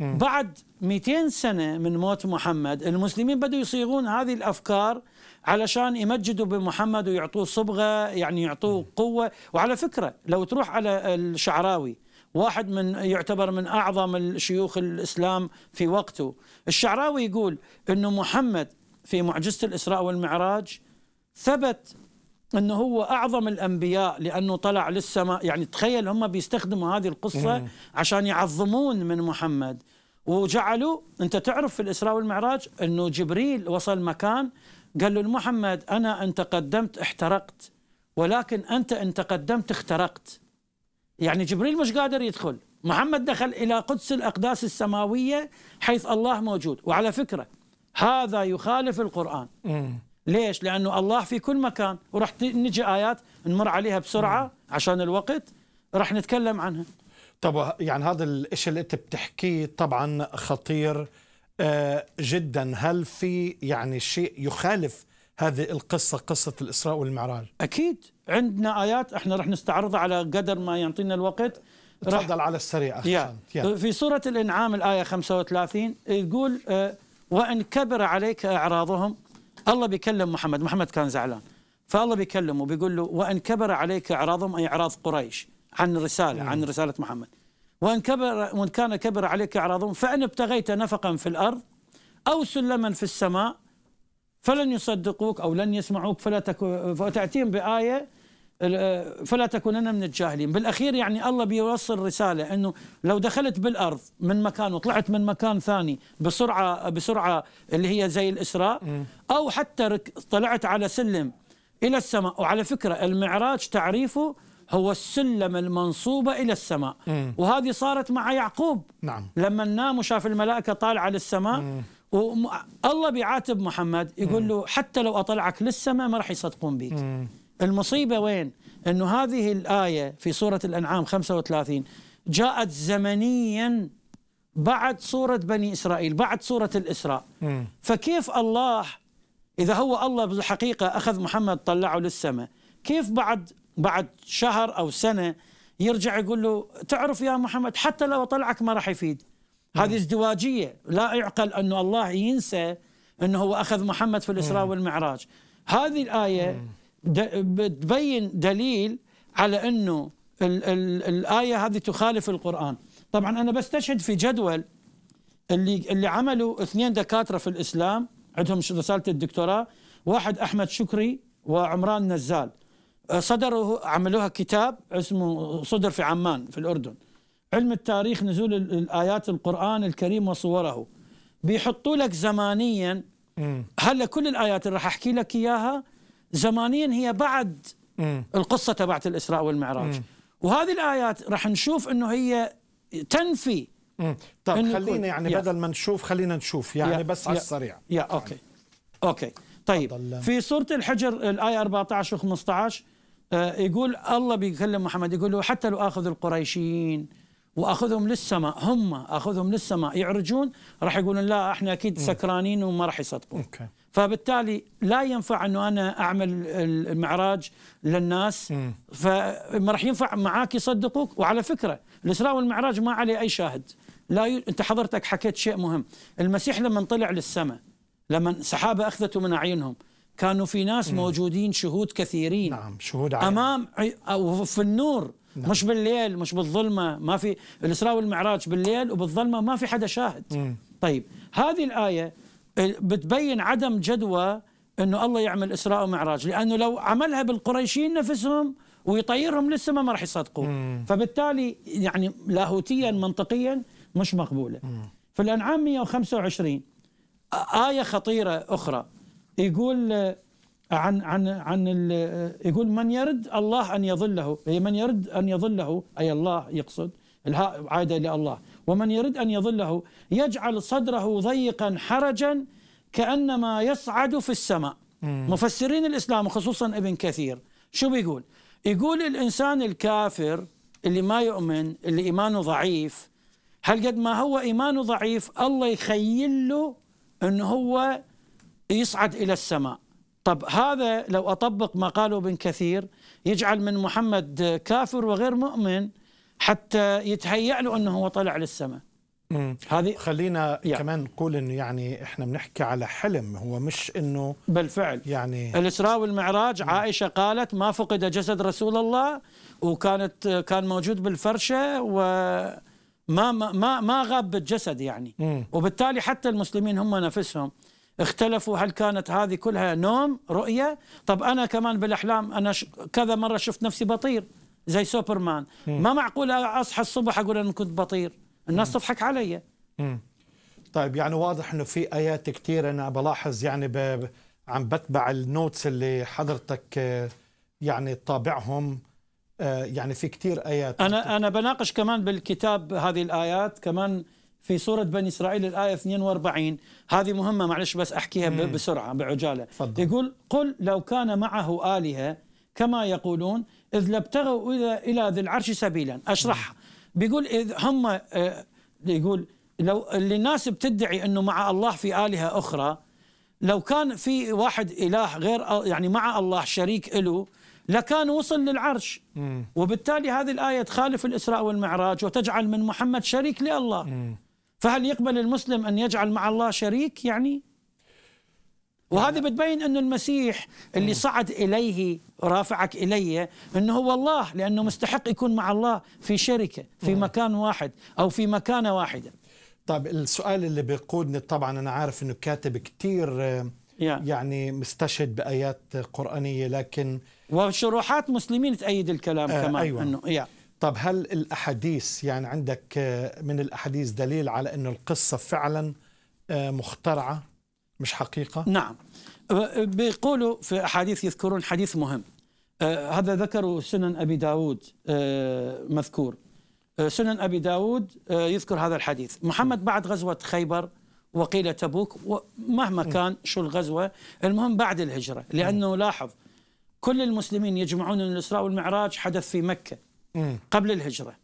بعد 200 سنة من موت محمد المسلمين بدوا يصيغون هذه الأفكار علشان يمجدوا بمحمد ويعطوه صبغة يعني يعطوه قوة وعلى فكرة لو تروح على الشعراوي واحد من يعتبر من أعظم الشيوخ الإسلام في وقته الشعراوي يقول أنه محمد في معجزة الإسراء والمعراج ثبت انه هو اعظم الانبياء لانه طلع للسماء يعني تخيل هم بيستخدموا هذه القصه عشان يعظمون من محمد وجعلوا انت تعرف في الاسراء والمعراج انه جبريل وصل مكان قال له محمد انا ان تقدمت احترقت ولكن انت ان تقدمت اخترقت يعني جبريل مش قادر يدخل محمد دخل الى قدس الاقداس السماويه حيث الله موجود وعلى فكره هذا يخالف القران ليش؟ لأنه الله في كل مكان ورح نجي آيات نمر عليها بسرعة نعم. عشان الوقت رح نتكلم عنها طب يعني هذا الشيء اللي انت بتحكيه طبعا خطير آه، جدا هل في يعني شيء يخالف هذه القصة قصة الإسراء والمعراج أكيد عندنا آيات احنا رح نستعرضها على قدر ما يعطينا الوقت تفضل على السريع أخشان. يا. في سورة الإنعام الآية 35 يقول آه، وإن كبر عليك إعراضهم الله بيكلم محمد محمد كان زعلان فالله بيكلمه بيقول له وان كبر عليك اعراضهم اي اعراض قريش عن الرساله عن رساله محمد وان كبر وان كان كبر عليك اعراضهم فان ابتغيت نفقا في الارض او سلما في السماء فلن يصدقوك او لن يسمعوك فلا فتاتيهم بايه فلا تكونن من الجاهلين بالأخير يعني الله بيوصل رسالة أنه لو دخلت بالأرض من مكان وطلعت من مكان ثاني بسرعة بسرعة اللي هي زي الإسراء أو حتى طلعت على سلم إلى السماء وعلى فكرة المعراج تعريفه هو السلم المنصوبة إلى السماء مم. وهذه صارت مع يعقوب نعم. لما نام وشاف الملائكة طالعة للسماء الله بيعاتب محمد يقول له حتى لو أطلعك للسماء ما راح يصدقون بيك مم. المصيبة وين أنه هذه الآية في سورة الأنعام 35 جاءت زمنيا بعد سورة بني إسرائيل بعد سورة الإسراء م. فكيف الله إذا هو الله بالحقيقة أخذ محمد طلعه للسماء كيف بعد بعد شهر أو سنة يرجع يقول له تعرف يا محمد حتى لو طلعك ما راح يفيد هذه ازدواجية لا يعقل أنه الله ينسى أنه هو أخذ محمد في الإسراء والمعراج هذه الآية م. بتبين دليل على انه الايه هذه تخالف القران طبعا انا بستشهد في جدول اللي اللي عملوا اثنين دكاتره في الاسلام عندهم رساله الدكتوراه واحد احمد شكري وعمران نزال أه، صدروا عملوها كتاب اسمه صدر في عمان في الاردن علم التاريخ نزول الايات القران الكريم وصوره بيحطوا لك زمانيا هلا كل الايات اللي راح احكي لك اياها زمانيا هي بعد م. القصة تبعت الإسراء والمعراج م. وهذه الآيات راح نشوف أنه هي تنفي طيب خلينا يعني يا. بدل ما نشوف خلينا نشوف يعني يا. بس على السريع يا يا. يعني. أوكي أوكي طيب أضل. في سورة الحجر الآية 14 و 15 آه يقول الله بيكلم محمد يقول له حتى لو أخذ القريشيين واخذهم للسماء هم اخذهم للسماء يعرجون راح يقولون لا احنا اكيد سكرانين وما راح يصدقون أوكي. فبالتالي لا ينفع انه انا اعمل المعراج للناس فما راح ينفع معاك يصدقوك وعلى فكره الاسراء والمعراج ما عليه اي شاهد لا ي... انت حضرتك حكيت شيء مهم المسيح لما طلع للسماء لما سحابه اخذته من اعينهم كانوا في ناس مم. موجودين شهود كثيرين نعم شهود عين. امام او في النور نعم. مش بالليل مش بالظلمه ما في الاسراء والمعراج بالليل وبالظلمه ما في حدا شاهد مم. طيب هذه الايه بتبين عدم جدوى انه الله يعمل اسراء ومعراج لانه لو عملها بالقريشيين نفسهم ويطيرهم للسماء ما راح يصدقوه فبالتالي يعني لاهوتيا منطقيا مش مقبوله في الانعام 125 ايه خطيره اخرى يقول عن عن عن يقول من يرد الله ان يظله من يرد ان يظله اي الله يقصد الهاء عايده الى الله ومن يرد أن يظله يجعل صدره ضيقا حرجا كأنما يصعد في السماء مفسرين الإسلام خصوصا ابن كثير شو بيقول يقول الإنسان الكافر اللي ما يؤمن اللي إيمانه ضعيف هل قد ما هو إيمانه ضعيف الله يخيل له أنه هو يصعد إلى السماء طب هذا لو أطبق ما قاله ابن كثير يجعل من محمد كافر وغير مؤمن حتى يتهيأ له انه هو طلع للسماء هذه خلينا يعني. كمان نقول انه يعني احنا بنحكي على حلم هو مش انه بالفعل يعني الاسراء والمعراج مم. عائشه قالت ما فقد جسد رسول الله وكانت كان موجود بالفرشه و ما ما ما غاب بالجسد يعني مم. وبالتالي حتى المسلمين هم نفسهم اختلفوا هل كانت هذه كلها نوم رؤيه طب انا كمان بالاحلام انا كذا مره شفت نفسي بطير زي سوبرمان ما معقول اصحى الصبح اقول انا كنت بطير الناس تضحك علي طيب يعني واضح انه في ايات كثير انا بلاحظ يعني ب... عم بتبع النوتس اللي حضرتك آه، يعني طابعهم آه، يعني في كثير ايات انا انا بناقش كمان بالكتاب هذه الايات كمان في سورة بني إسرائيل الآية 42 هذه مهمة معلش بس أحكيها مم. بسرعة بعجالة فضل. يقول قل لو كان معه آلهة كما يقولون إذ لابتغوا إلى إلى ذي العرش سبيلا أشرحها بيقول إذ هم آه، يقول لو اللي الناس بتدعي أنه مع الله في آلهة أخرى لو كان في واحد إله غير يعني مع الله شريك له لكان وصل للعرش وبالتالي هذه الآية تخالف الإسراء والمعراج وتجعل من محمد شريك لله فهل يقبل المسلم أن يجعل مع الله شريك يعني وهذا بتبين أن المسيح اللي صعد إليه رافعك إلي أنه هو الله لأنه مستحق يكون مع الله في شركة في مكان واحد أو في مكانة واحدة طيب السؤال اللي بيقودني طبعا أنا عارف أنه كاتب كتير آه، يعني مستشهد بآيات قرآنية لكن وشروحات مسلمين تأيد الكلام آه كمان أيوة. أنه يا. طب هل الأحاديث يعني عندك آه، من الأحاديث دليل على أنه القصة فعلا آه، مخترعة مش حقيقة؟ نعم أه، أه، بيقولوا في أحاديث يذكرون حديث مهم أه، هذا ذكروا سنن أبي داود مذكور سنن أبي داود يذكر هذا الحديث محمد بعد غزوة خيبر وقيل تبوك مهما كان شو الغزوة المهم بعد الهجرة لأنه لاحظ كل المسلمين يجمعون الإسراء والمعراج حدث في مكة قبل الهجرة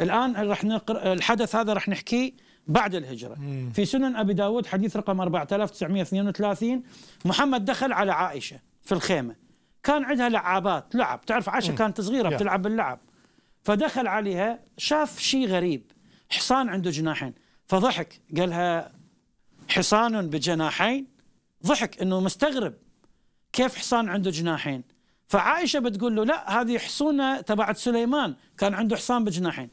الآن رح نقر... الحدث هذا رح نحكيه بعد الهجرة مم. في سنن أبي داود حديث رقم 4932 محمد دخل على عائشة في الخيمة كان عندها لعابات لعب تعرف عائشة كانت صغيرة بتلعب باللعب فدخل عليها شاف شيء غريب حصان عنده جناحين فضحك قال لها حصان بجناحين ضحك انه مستغرب كيف حصان عنده جناحين فعائشه بتقول له لا هذه حصونه تبعت سليمان كان عنده حصان بجناحين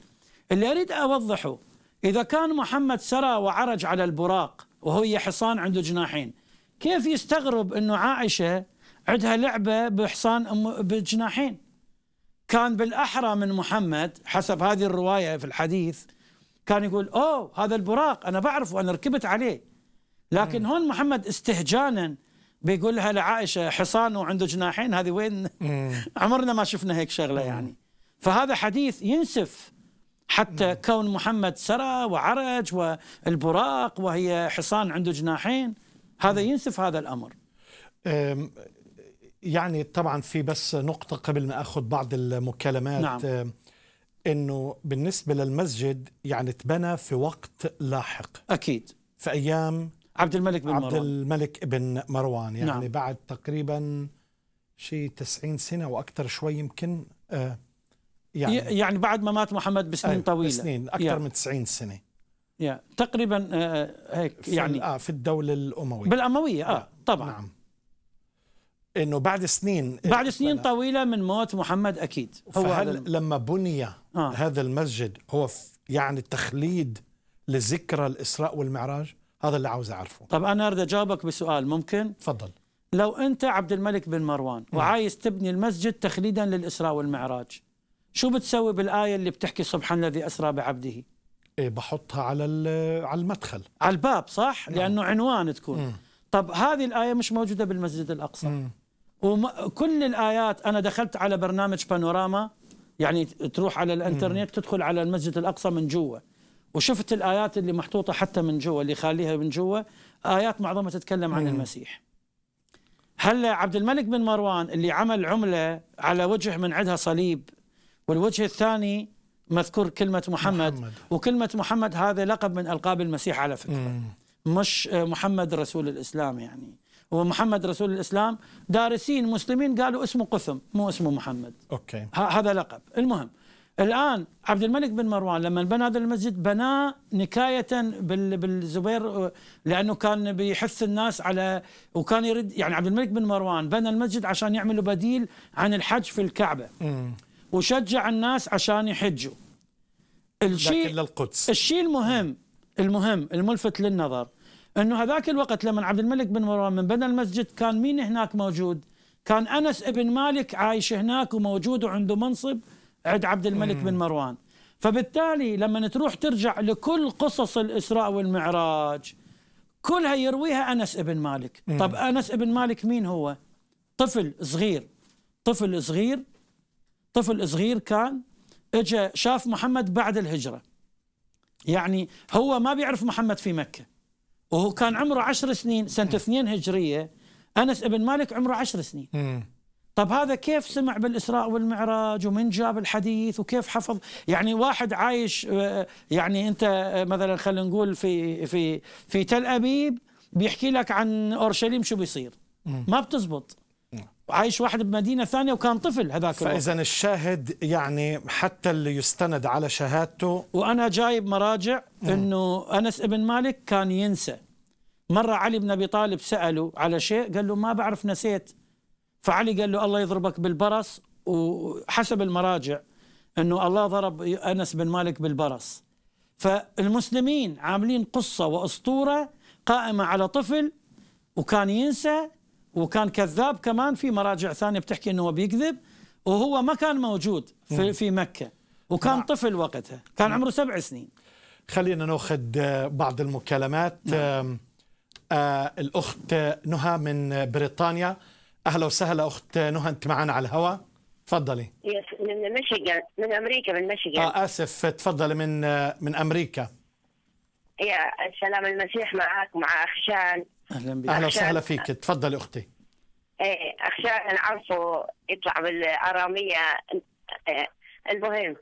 اللي اريد اوضحه إذا كان محمد سرى وعرج على البراق وهو حصان عنده جناحين كيف يستغرب أنه عائشة عندها لعبة بحصان بجناحين كان بالأحرى من محمد حسب هذه الرواية في الحديث كان يقول أوه هذا البراق أنا بعرفه أنا ركبت عليه لكن هون محمد استهجانا بيقول لها لعائشة حصان وعنده جناحين هذه وين عمرنا ما شفنا هيك شغلة يعني فهذا حديث ينسف حتى مم. كون محمد سرى وعرج والبراق وهي حصان عنده جناحين هذا ينسف هذا الأمر يعني طبعا في بس نقطة قبل ما أخذ بعض المكالمات نعم. أنه بالنسبة للمسجد يعني تبنى في وقت لاحق أكيد في أيام عبد الملك بن عبد مروان عبد الملك بن مروان يعني نعم. بعد تقريبا شيء 90 سنة وأكثر شوي يمكن آه يعني, يعني بعد ما مات محمد بسنين أيوة طويله بسنين اكثر آه، يعني من 90 سنه يعني تقريبا هيك يعني اه في الدوله الامويه بالامويه اه, آه، طبعا نعم انه بعد سنين آه، بعد سنين طويله من موت محمد اكيد هو فهل لما بني آه. هذا المسجد هو يعني تخليد لذكرى الاسراء والمعراج هذا اللي عاوز اعرفه طب انا اريد اجاوبك بسؤال ممكن تفضل لو انت عبد الملك بن مروان نعم. وعايز تبني المسجد تخليدا للاسراء والمعراج شو بتسوي بالايه اللي بتحكي سبحان الذي اسرى بعبده إيه بحطها على على المدخل على الباب صح نعم. لانه عنوان تكون مم. طب هذه الايه مش موجوده بالمسجد الاقصى مم. وكل الايات انا دخلت على برنامج بانوراما يعني تروح على الانترنت تدخل على المسجد الاقصى من جوا وشفت الايات اللي محطوطه حتى من جوا اللي خاليها من جوا ايات معظمها تتكلم عن المسيح هلا عبد الملك بن مروان اللي عمل عمله على وجه من عندها صليب والوجه الثاني مذكور كلمة محمد, محمد. وكلمة محمد هذا لقب من ألقاب المسيح على فكرة مم. مش آه، محمد رسول الإسلام يعني هو محمد رسول الإسلام دارسين مسلمين قالوا اسمه قثم مو اسمه محمد أوكي. هذا لقب المهم الآن عبد الملك بن مروان لما بنى هذا المسجد بناه نكاية بالزبير لأنه كان بيحث الناس على وكان يرد يعني عبد الملك بن مروان بنى المسجد عشان يعملوا بديل عن الحج في الكعبة مم. وشجع الناس عشان يحجوا الشيء لكن للقدس الشيء المهم المهم الملفت للنظر انه هذاك الوقت لما عبد الملك بن مروان من بنى المسجد كان مين هناك موجود؟ كان انس بن مالك عايش هناك وموجود وعنده منصب عند عبد الملك بن مروان فبالتالي لما تروح ترجع لكل قصص الاسراء والمعراج كلها يرويها انس بن مالك طب انس بن مالك مين هو؟ طفل صغير طفل صغير طفل صغير كان اجى شاف محمد بعد الهجرة يعني هو ما بيعرف محمد في مكة وهو كان عمره عشر سنين سنة اثنين هجرية أنس بن مالك عمره عشر سنين طب هذا كيف سمع بالإسراء والمعراج ومن جاب الحديث وكيف حفظ يعني واحد عايش آه، يعني أنت آه، مثلا خلينا نقول في في في تل أبيب بيحكي لك عن أورشليم شو بيصير ما بتزبط وعايش واحد بمدينه ثانيه وكان طفل هذاك فاذا الشاهد يعني حتى اللي يستند على شهادته وانا جايب مراجع نعم. انه انس ابن مالك كان ينسى مره علي بن ابي طالب ساله على شيء قال له ما بعرف نسيت فعلي قال له الله يضربك بالبرص وحسب المراجع انه الله ضرب انس بن مالك بالبرص فالمسلمين عاملين قصه واسطوره قائمه على طفل وكان ينسى وكان كذاب كمان في مراجع ثانيه بتحكي انه هو بيكذب وهو ما كان موجود في, في مكه وكان نعم. طفل وقتها كان نعم. عمره سبع سنين خلينا ناخذ بعض المكالمات نعم. آه الاخت نهى من بريطانيا اهلا وسهلا اخت نهى انت معنا على الهواء تفضلي من من امريكا من ميشيغان اه اسف تفضلي من آه، من امريكا يا سلام المسيح معك ومع اخشان اهلا بك اهلا وسهلا فيك تفضلي اختي ايه اخشى ان يطلع بالاراميه إيه، المهم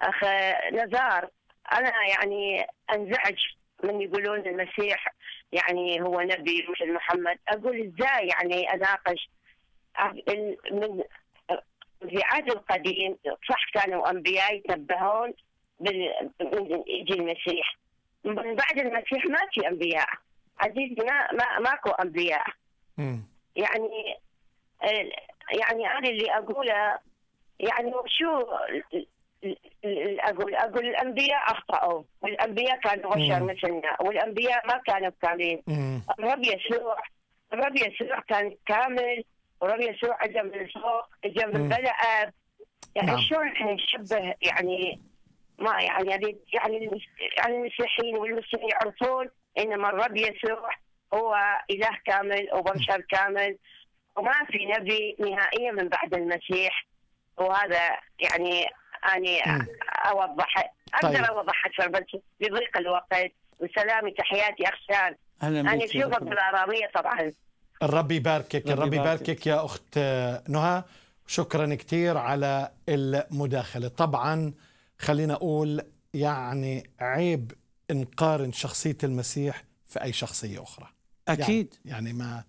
اخ نزار انا يعني انزعج من يقولون المسيح يعني هو نبي مثل محمد اقول ازاي يعني اناقش من في عهد القديم صح كانوا انبياء يتنبهون من يجي المسيح من بعد المسيح ما في انبياء عزيزي ما, ما ماكو انبياء يعني آه، يعني انا اللي اقوله يعني شو اقول اقول الانبياء اخطاوا والانبياء كانوا بشر مثلنا والانبياء ما كانوا كاملين الرب يسوع الرب يسوع كان كامل ورب يسوع اجى من فوق اجى من بلا اب يعني نعم. شلون احنا نشبه يعني ما يعني يعني يعني, يعني المسيحيين والمسلمين يعرفون ان من الرب يسوع هو اله كامل وبشر كامل وما في نبي نهائيا من بعد المسيح وهذا يعني اني اوضح اقدر طيب. اوضح اكثر بس بضيق الوقت وسلامي تحياتي اخشان انا اشوفك بالاراميه طبعا الرب يباركك الرب يباركك يا اخت نهى شكرا كثير على المداخله طبعا خلينا أقول يعني عيب نقارن شخصية المسيح في أي شخصية أخرى أكيد يعني, يعني ما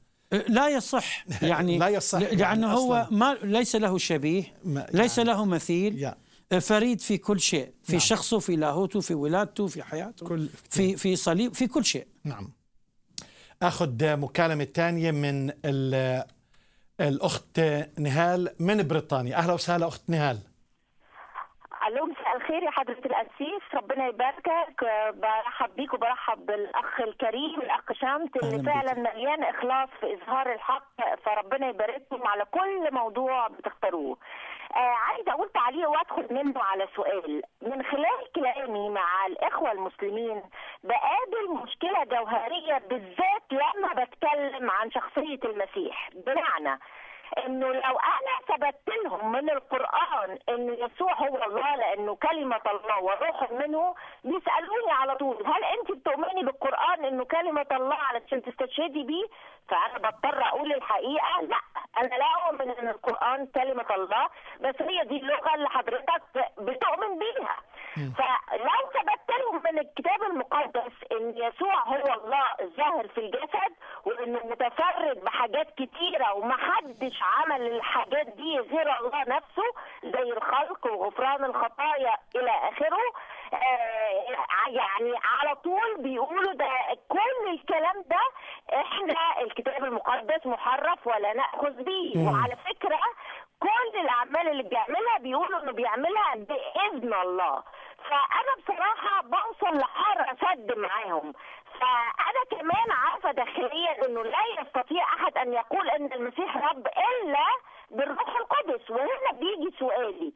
لا يصح يعني لا يصح لأنه يعني هو ما ليس له شبيه يعني ليس له مثيل يعني فريد في كل شيء في نعم. شخصه في لاهوته في ولادته في حياته كل في في صليب في كل شيء نعم اخذ مكالمه ثانيه من الاخت نهال من بريطانيا اهلا وسهلا اخت نهال الو الخير يا حضرة الأسيس ربنا يباركك برحب بيك وبرحب بالأخ الكريم الأخ شمس اللي فعلا مليان إخلاص في إظهار الحق فربنا يبارككم على كل موضوع بتختاروه آه عايزة أقول تعليق وأدخل منه على سؤال من خلال كلامي مع الإخوة المسلمين بقابل مشكلة جوهرية بالذات لما بتكلم عن شخصية المسيح بمعنى انه لو انا ثبت لهم من القران ان يسوع هو الله لانه كلمه الله وروح منه بيسالوني على طول هل انت بتؤمني بالقران انه كلمه الله علشان تستشهدي بيه فانا بضطر اقول الحقيقه لا انا لا اؤمن ان القران كلمه الله بس هي دي اللغه اللي حضرتك بتؤمن بيها فلو لهم من الكتاب المقدس ان يسوع هو الله الظاهر في الجسد وانه متفرد بحاجات كتيره ومحدش عمل الحاجات دي غير الله نفسه زي الخلق وغفران الخطايا الى اخره آه يعني على طول بيقولوا ده كل الكلام ده احنا الكتاب المقدس محرف ولا ناخذ بيه وعلى فكره كل الاعمال اللي بيعملها بيقولوا انه بيعملها باذن الله فانا بصراحه بوصل لحر سد معاهم فانا كمان عارفه داخليا انه لا يستطيع احد ان يقول ان المسيح رب الا بالروح القدس وهنا بيجي سؤالي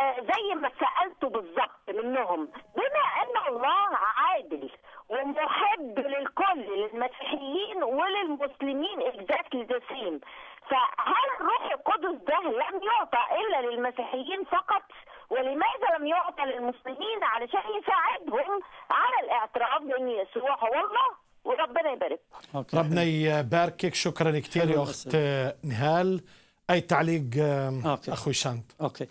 آه زي ما سالته بالظبط منهم بما ان الله عادل ومحب للكل للمسيحيين وللمسلمين اكزاكتلي ذا سيم فهل الروح القدس ده لم يعطى الا للمسيحيين فقط؟ ولماذا لم يعطى للمسلمين علشان يساعدهم على الاعتراف بان يسوع هو الله وربنا يبارك ربنا يباركك شكرا كثير يا اخت نهال اي تعليق أوكي. اخوي شانت اوكي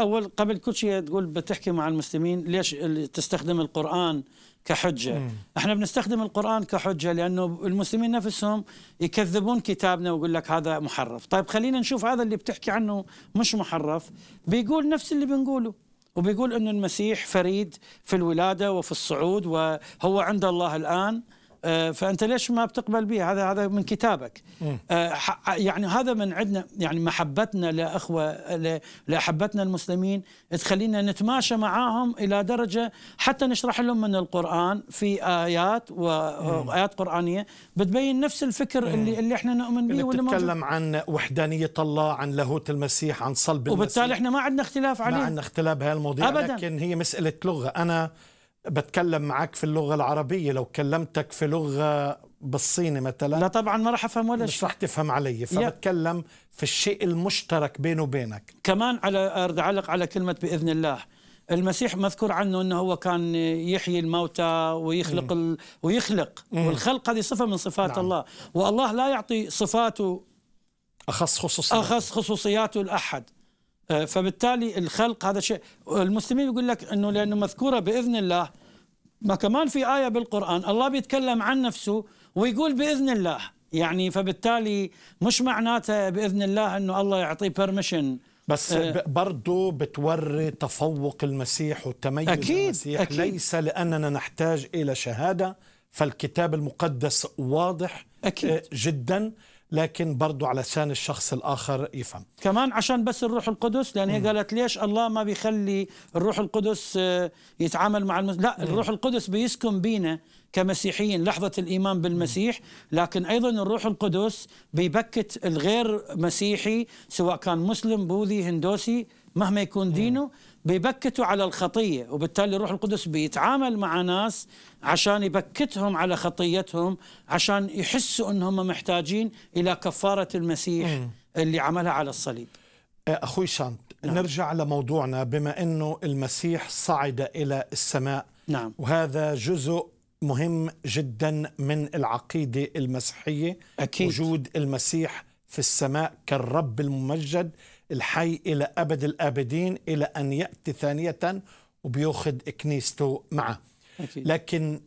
اول قبل كل شيء تقول بتحكي مع المسلمين ليش تستخدم القران كحجة مم. احنا بنستخدم القرآن كحجة لأنه المسلمين نفسهم يكذبون كتابنا ويقول لك هذا محرف طيب خلينا نشوف هذا اللي بتحكي عنه مش محرف بيقول نفس اللي بنقوله وبيقول انه المسيح فريد في الولادة وفي الصعود وهو عند الله الآن آه، فانت ليش ما بتقبل به هذا هذا من كتابك آه، يعني هذا من عندنا يعني محبتنا لاخوه لاحبتنا المسلمين تخلينا نتماشى معاهم الى درجه حتى نشرح لهم من القران في ايات وايات قرانيه بتبين نفس الفكر اللي اللي احنا نؤمن به واللي بتتكلم عن وحدانيه الله عن لاهوت المسيح عن صلب المسيح وبالتالي احنا ما عندنا اختلاف عليه ما عندنا اختلاف بهالمواضيع لكن هي مساله لغه انا بتكلم معك في اللغة العربية لو كلمتك في لغة بالصيني مثلا لا طبعا ما راح افهم ولا شيء مش راح تفهم علي فبتكلم في الشيء المشترك بيني وبينك كمان على ارد اعلق على كلمة بإذن الله المسيح مذكور عنه انه هو كان يحيي الموتى ويخلق ال... ويخلق مم. والخلق هذه صفه من صفات نعم. الله والله لا يعطي صفاته اخص خصوصياته اخص خصوصياته لاحد آه، فبالتالي الخلق هذا شيء المسلمين يقول لك انه لانه مذكوره باذن الله ما كمان في ايه بالقران الله بيتكلم عن نفسه ويقول باذن الله يعني فبالتالي مش معناته باذن الله انه الله يعطيه بيرميشن بس برضه آه، برضو بتوري تفوق المسيح والتميز أكيد المسيح أكيد ليس لأننا نحتاج إلى شهادة فالكتاب المقدس واضح آه، أكيد جدا لكن برضه علشان الشخص الآخر يفهم كمان عشان بس الروح القدس لأن هي قالت ليش الله ما بيخلي الروح القدس آه، يتعامل مع المس... لا الروح القدس بيسكن بينا كمسيحيين لحظة الإيمان بالمسيح لكن أيضا الروح القدس بيبكت الغير مسيحي سواء كان مسلم بوذي هندوسي مهما يكون دينه بيبكتوا على الخطية وبالتالي الروح القدس بيتعامل مع ناس عشان يبكتهم على خطيتهم عشان يحسوا أنهم محتاجين إلى كفارة المسيح اللي عملها على الصليب أخوي شانت نعم. نرجع لموضوعنا بما أنه المسيح صعد إلى السماء نعم. وهذا جزء مهم جدا من العقيدة المسيحية أكيد. وجود المسيح في السماء كالرب الممجد الحي إلى أبد الآبدين إلى أن يأتي ثانية وبيأخذ كنيسته معه أكيد. لكن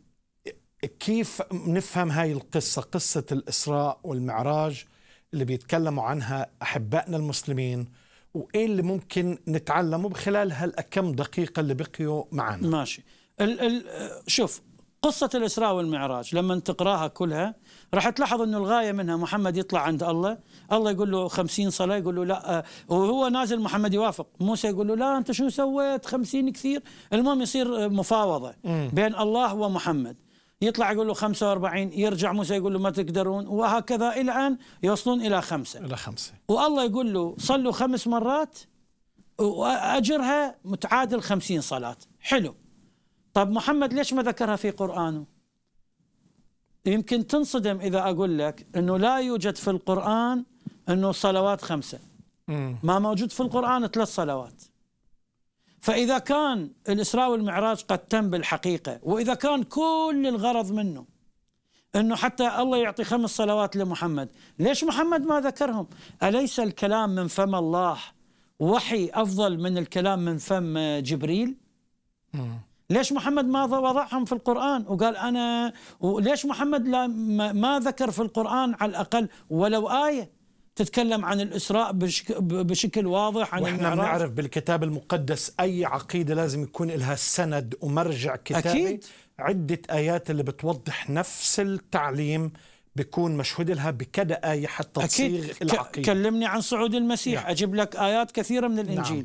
كيف نفهم هاي القصة قصة الإسراء والمعراج اللي بيتكلموا عنها أحبائنا المسلمين وإيه اللي ممكن نتعلمه خلال هالكم دقيقة اللي بقيوا معنا ماشي ال ال شوف قصة الإسراء والمعراج لما تقراها كلها راح تلاحظ أنه الغاية منها محمد يطلع عند الله الله يقول له خمسين صلاة يقول له لا آه، وهو نازل محمد يوافق موسى يقول له لا أنت شو سويت خمسين كثير المهم يصير مفاوضة بين الله ومحمد يطلع يقول له 45 يرجع موسى يقول له ما تقدرون وهكذا إلى أن يوصلون إلى خمسة إلى خمسة والله يقول له صلوا خمس مرات وأجرها متعادل خمسين صلاة حلو طب محمد ليش ما ذكرها في قرآنه يمكن تنصدم إذا أقول لك أنه لا يوجد في القرآن أنه صلوات خمسة ما موجود في القرآن ثلاث صلوات فإذا كان الإسراء والمعراج قد تم بالحقيقة وإذا كان كل الغرض منه أنه حتى الله يعطي خمس صلوات لمحمد ليش محمد ما ذكرهم أليس الكلام من فم الله وحي أفضل من الكلام من فم جبريل ليش محمد ما وضعهم في القرآن وقال أنا وليش محمد لا ما ذكر في القرآن على الأقل ولو آية تتكلم عن الإسراء بشكل واضح عن واحنا نعرف بالكتاب المقدس أي عقيدة لازم يكون لها سند ومرجع كتابي أكيد. عدة آيات اللي بتوضح نفس التعليم بيكون مشهود لها بكذا آية حتى تصيغ العقيدة أكيد كلمني عن صعود المسيح نعم. أجيب لك آيات كثيرة من الإنجيل نعم.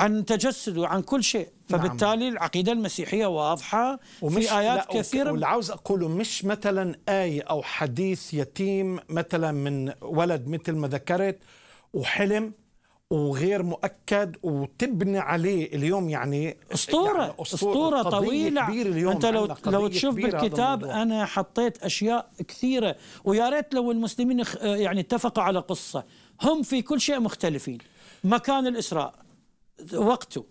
عن تجسد وعن كل شيء نعم. فبالتالي نعم. العقيدة المسيحية واضحة ومش في آيات كثيرة واللي عاوز أقوله مش مثلا آية أو حديث يتيم مثلا من ولد مثل ما ذكرت وحلم وغير مؤكد وتبني عليه اليوم يعني اسطوره يعني اسطوره, أسطورة طويله اليوم انت لو لو تشوف بالكتاب انا حطيت اشياء كثيره ويا ريت لو المسلمين يعني اتفقوا على قصه هم في كل شيء مختلفين مكان الاسراء وقته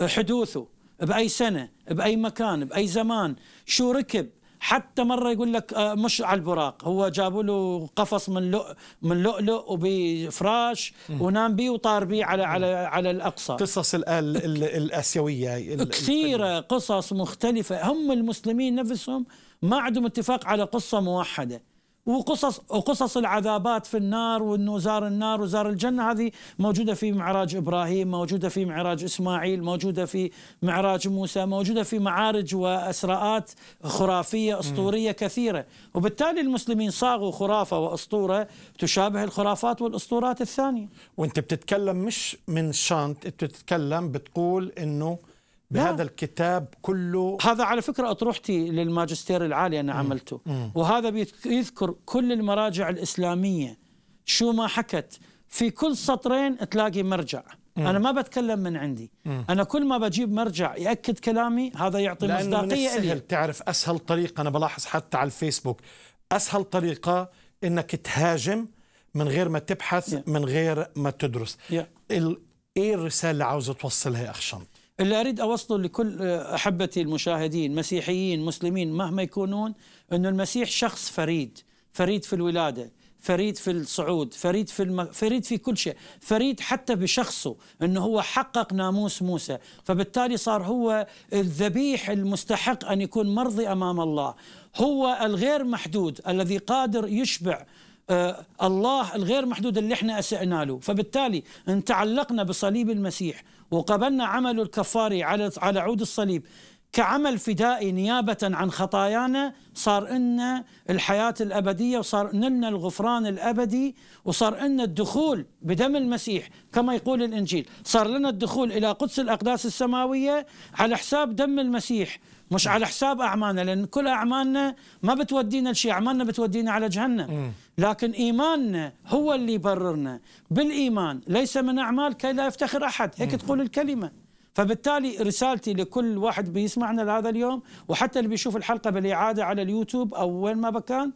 حدوثه باي سنه باي مكان باي زمان شو ركب حتى مره يقول لك آه، مش على البراق هو جابوا له قفص من لؤ من لؤلؤ وبفراش ونام بيه وطار بيه على على على الاقصى قصص الاسيويه كثيره قصص مختلفه هم المسلمين نفسهم ما عندهم اتفاق على قصه موحده وقصص وقصص العذابات في النار وانه زار النار وزار الجنه هذه موجوده في معراج ابراهيم، موجوده في معراج اسماعيل، موجوده في معراج موسى، موجوده في معارج واسراءات خرافيه اسطوريه كثيره، وبالتالي المسلمين صاغوا خرافه واسطوره تشابه الخرافات والاسطورات الثانيه. وانت بتتكلم مش من شانت، بتتكلم بتقول انه بهذا الكتاب كله هذا على فكرة أطروحتي للماجستير العالي أنا إيه. عملته وهذا يذكر كل المراجع الإسلامية شو ما حكت في كل سطرين تلاقي مرجع مم. انا ما بتكلم من عندي مم. انا كل ما بجيب مرجع ياكد كلامي هذا يعطي مصداقيه لي تعرف اسهل طريقه انا بلاحظ حتى على الفيسبوك اسهل طريقه انك تهاجم من غير ما تبحث yeah. من غير ما تدرس yeah. ايه الرساله اللي عاوزه توصلها يا اخ شنط اللي اريد اوصله لكل آه، احبتي المشاهدين مسيحيين مسلمين مهما يكونون انه المسيح شخص فريد فريد في الولاده فريد في الصعود فريد في الم... فريد في كل شيء فريد حتى بشخصه انه هو حقق ناموس موسى فبالتالي صار هو الذبيح المستحق ان يكون مرضي امام الله هو الغير محدود الذي قادر يشبع آه، الله الغير محدود اللي احنا اسئنا له فبالتالي ان تعلقنا بصليب المسيح وقبلنا عمل الكفاري على على عود الصليب كعمل فدائي نيابة عن خطايانا صار لنا الحياة الأبدية وصار لنا الغفران الأبدي وصار لنا الدخول بدم المسيح كما يقول الإنجيل صار لنا الدخول إلى قدس الأقداس السماوية على حساب دم المسيح مش على حساب أعمالنا لأن كل أعمالنا ما بتودينا لشيء أعمالنا بتودينا على جهنم لكن إيماننا هو اللي يبررنا بالإيمان ليس من أعمال كي لا يفتخر أحد هيك تقول الكلمة فبالتالي رسالتي لكل واحد بيسمعنا لهذا اليوم وحتى اللي بيشوف الحلقه بالاعاده على اليوتيوب او وين ما كان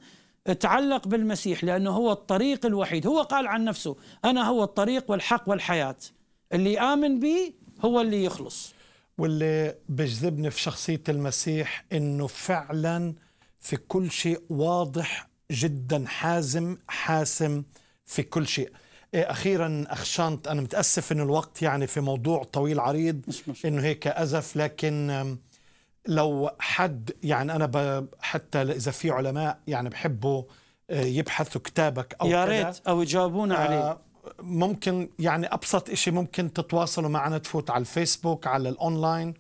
تعلق بالمسيح لانه هو الطريق الوحيد هو قال عن نفسه انا هو الطريق والحق والحياه اللي امن بي هو اللي يخلص واللي بيجذبني في شخصيه المسيح انه فعلا في كل شيء واضح جدا حازم حاسم في كل شيء إيه، اخيرا اخشنت انا متاسف ان الوقت يعني في موضوع طويل عريض انه هيك ازف لكن لو حد يعني انا حتى اذا في علماء يعني بحبوا آه، يبحثوا كتابك او يا ريت او يجاوبونا آه، عليه ممكن يعني ابسط شيء ممكن تتواصلوا معنا تفوت على الفيسبوك على الاونلاين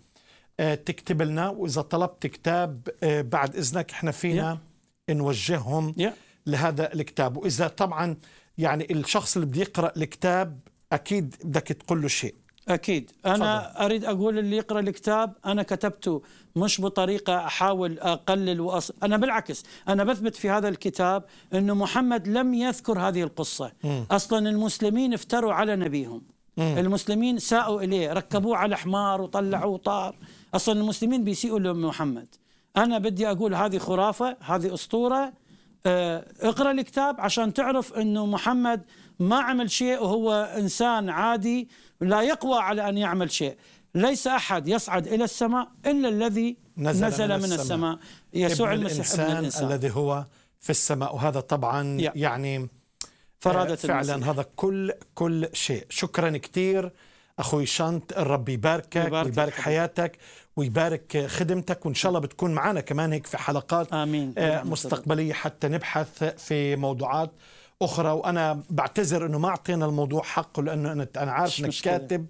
آه، تكتب لنا واذا طلبت كتاب بعد اذنك احنا فينا yeah. نوجههم yeah. لهذا الكتاب واذا طبعا يعني الشخص اللي بده يقرا الكتاب اكيد بدك تقول له شيء اكيد انا فضل. اريد اقول اللي يقرا الكتاب انا كتبته مش بطريقه احاول اقلل وأص... انا بالعكس انا بثبت في هذا الكتاب انه محمد لم يذكر هذه القصه م. اصلا المسلمين افتروا على نبيهم م. المسلمين ساءوا اليه ركبوه على حمار وطلعوه طار اصلا المسلمين بيسيئوا لمحمد انا بدي اقول هذه خرافه هذه اسطوره آه، اقرا الكتاب عشان تعرف انه محمد ما عمل شيء وهو انسان عادي لا يقوى على ان يعمل شيء ليس احد يصعد الى السماء الا الذي نزل, نزل من, من السماء, السماء. يسوع ابن المسيح الإنسان, ابن الانسان الذي هو في السماء وهذا طبعا يعني آه، فرادة فعلا المسيح. هذا كل كل شيء شكرا كثير اخوي شنط الرب يباركك يبارك, يبارك حياتك ويبارك خدمتك وان شاء الله بتكون معنا كمان هيك في حلقات آمين. آه، نعم، مستقبليه حتى نبحث في موضوعات اخرى وانا بعتذر انه ما اعطينا الموضوع حقه لانه انا عارف انك كاتب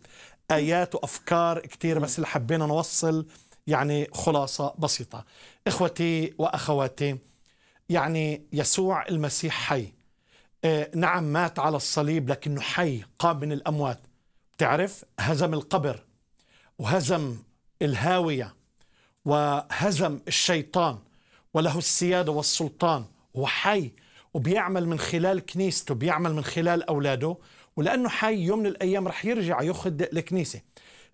ايات وافكار كثير بس اللي نعم. حبينا نوصل يعني خلاصه بسيطه اخوتي واخواتي يعني يسوع المسيح حي آه، نعم مات على الصليب لكنه حي قام من الاموات تعرف هزم القبر وهزم الهاوية وهزم الشيطان وله السيادة والسلطان هو حي وبيعمل من خلال كنيسته بيعمل من خلال أولاده ولأنه حي يوم من الأيام رح يرجع يخد الكنيسة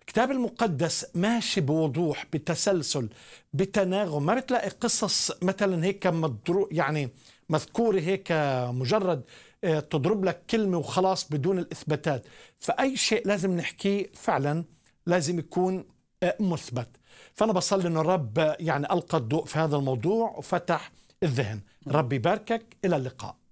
الكتاب المقدس ماشي بوضوح بتسلسل بتناغم ما بتلاقي قصص مثلا هيك مضرو يعني مذكورة هيك مجرد آه، تضرب لك كلمة وخلاص بدون الإثباتات فأي شيء لازم نحكيه فعلا لازم يكون آه، مثبت فأنا بصلي أن الرب آه، يعني ألقى الضوء في هذا الموضوع وفتح الذهن ربي يباركك إلى اللقاء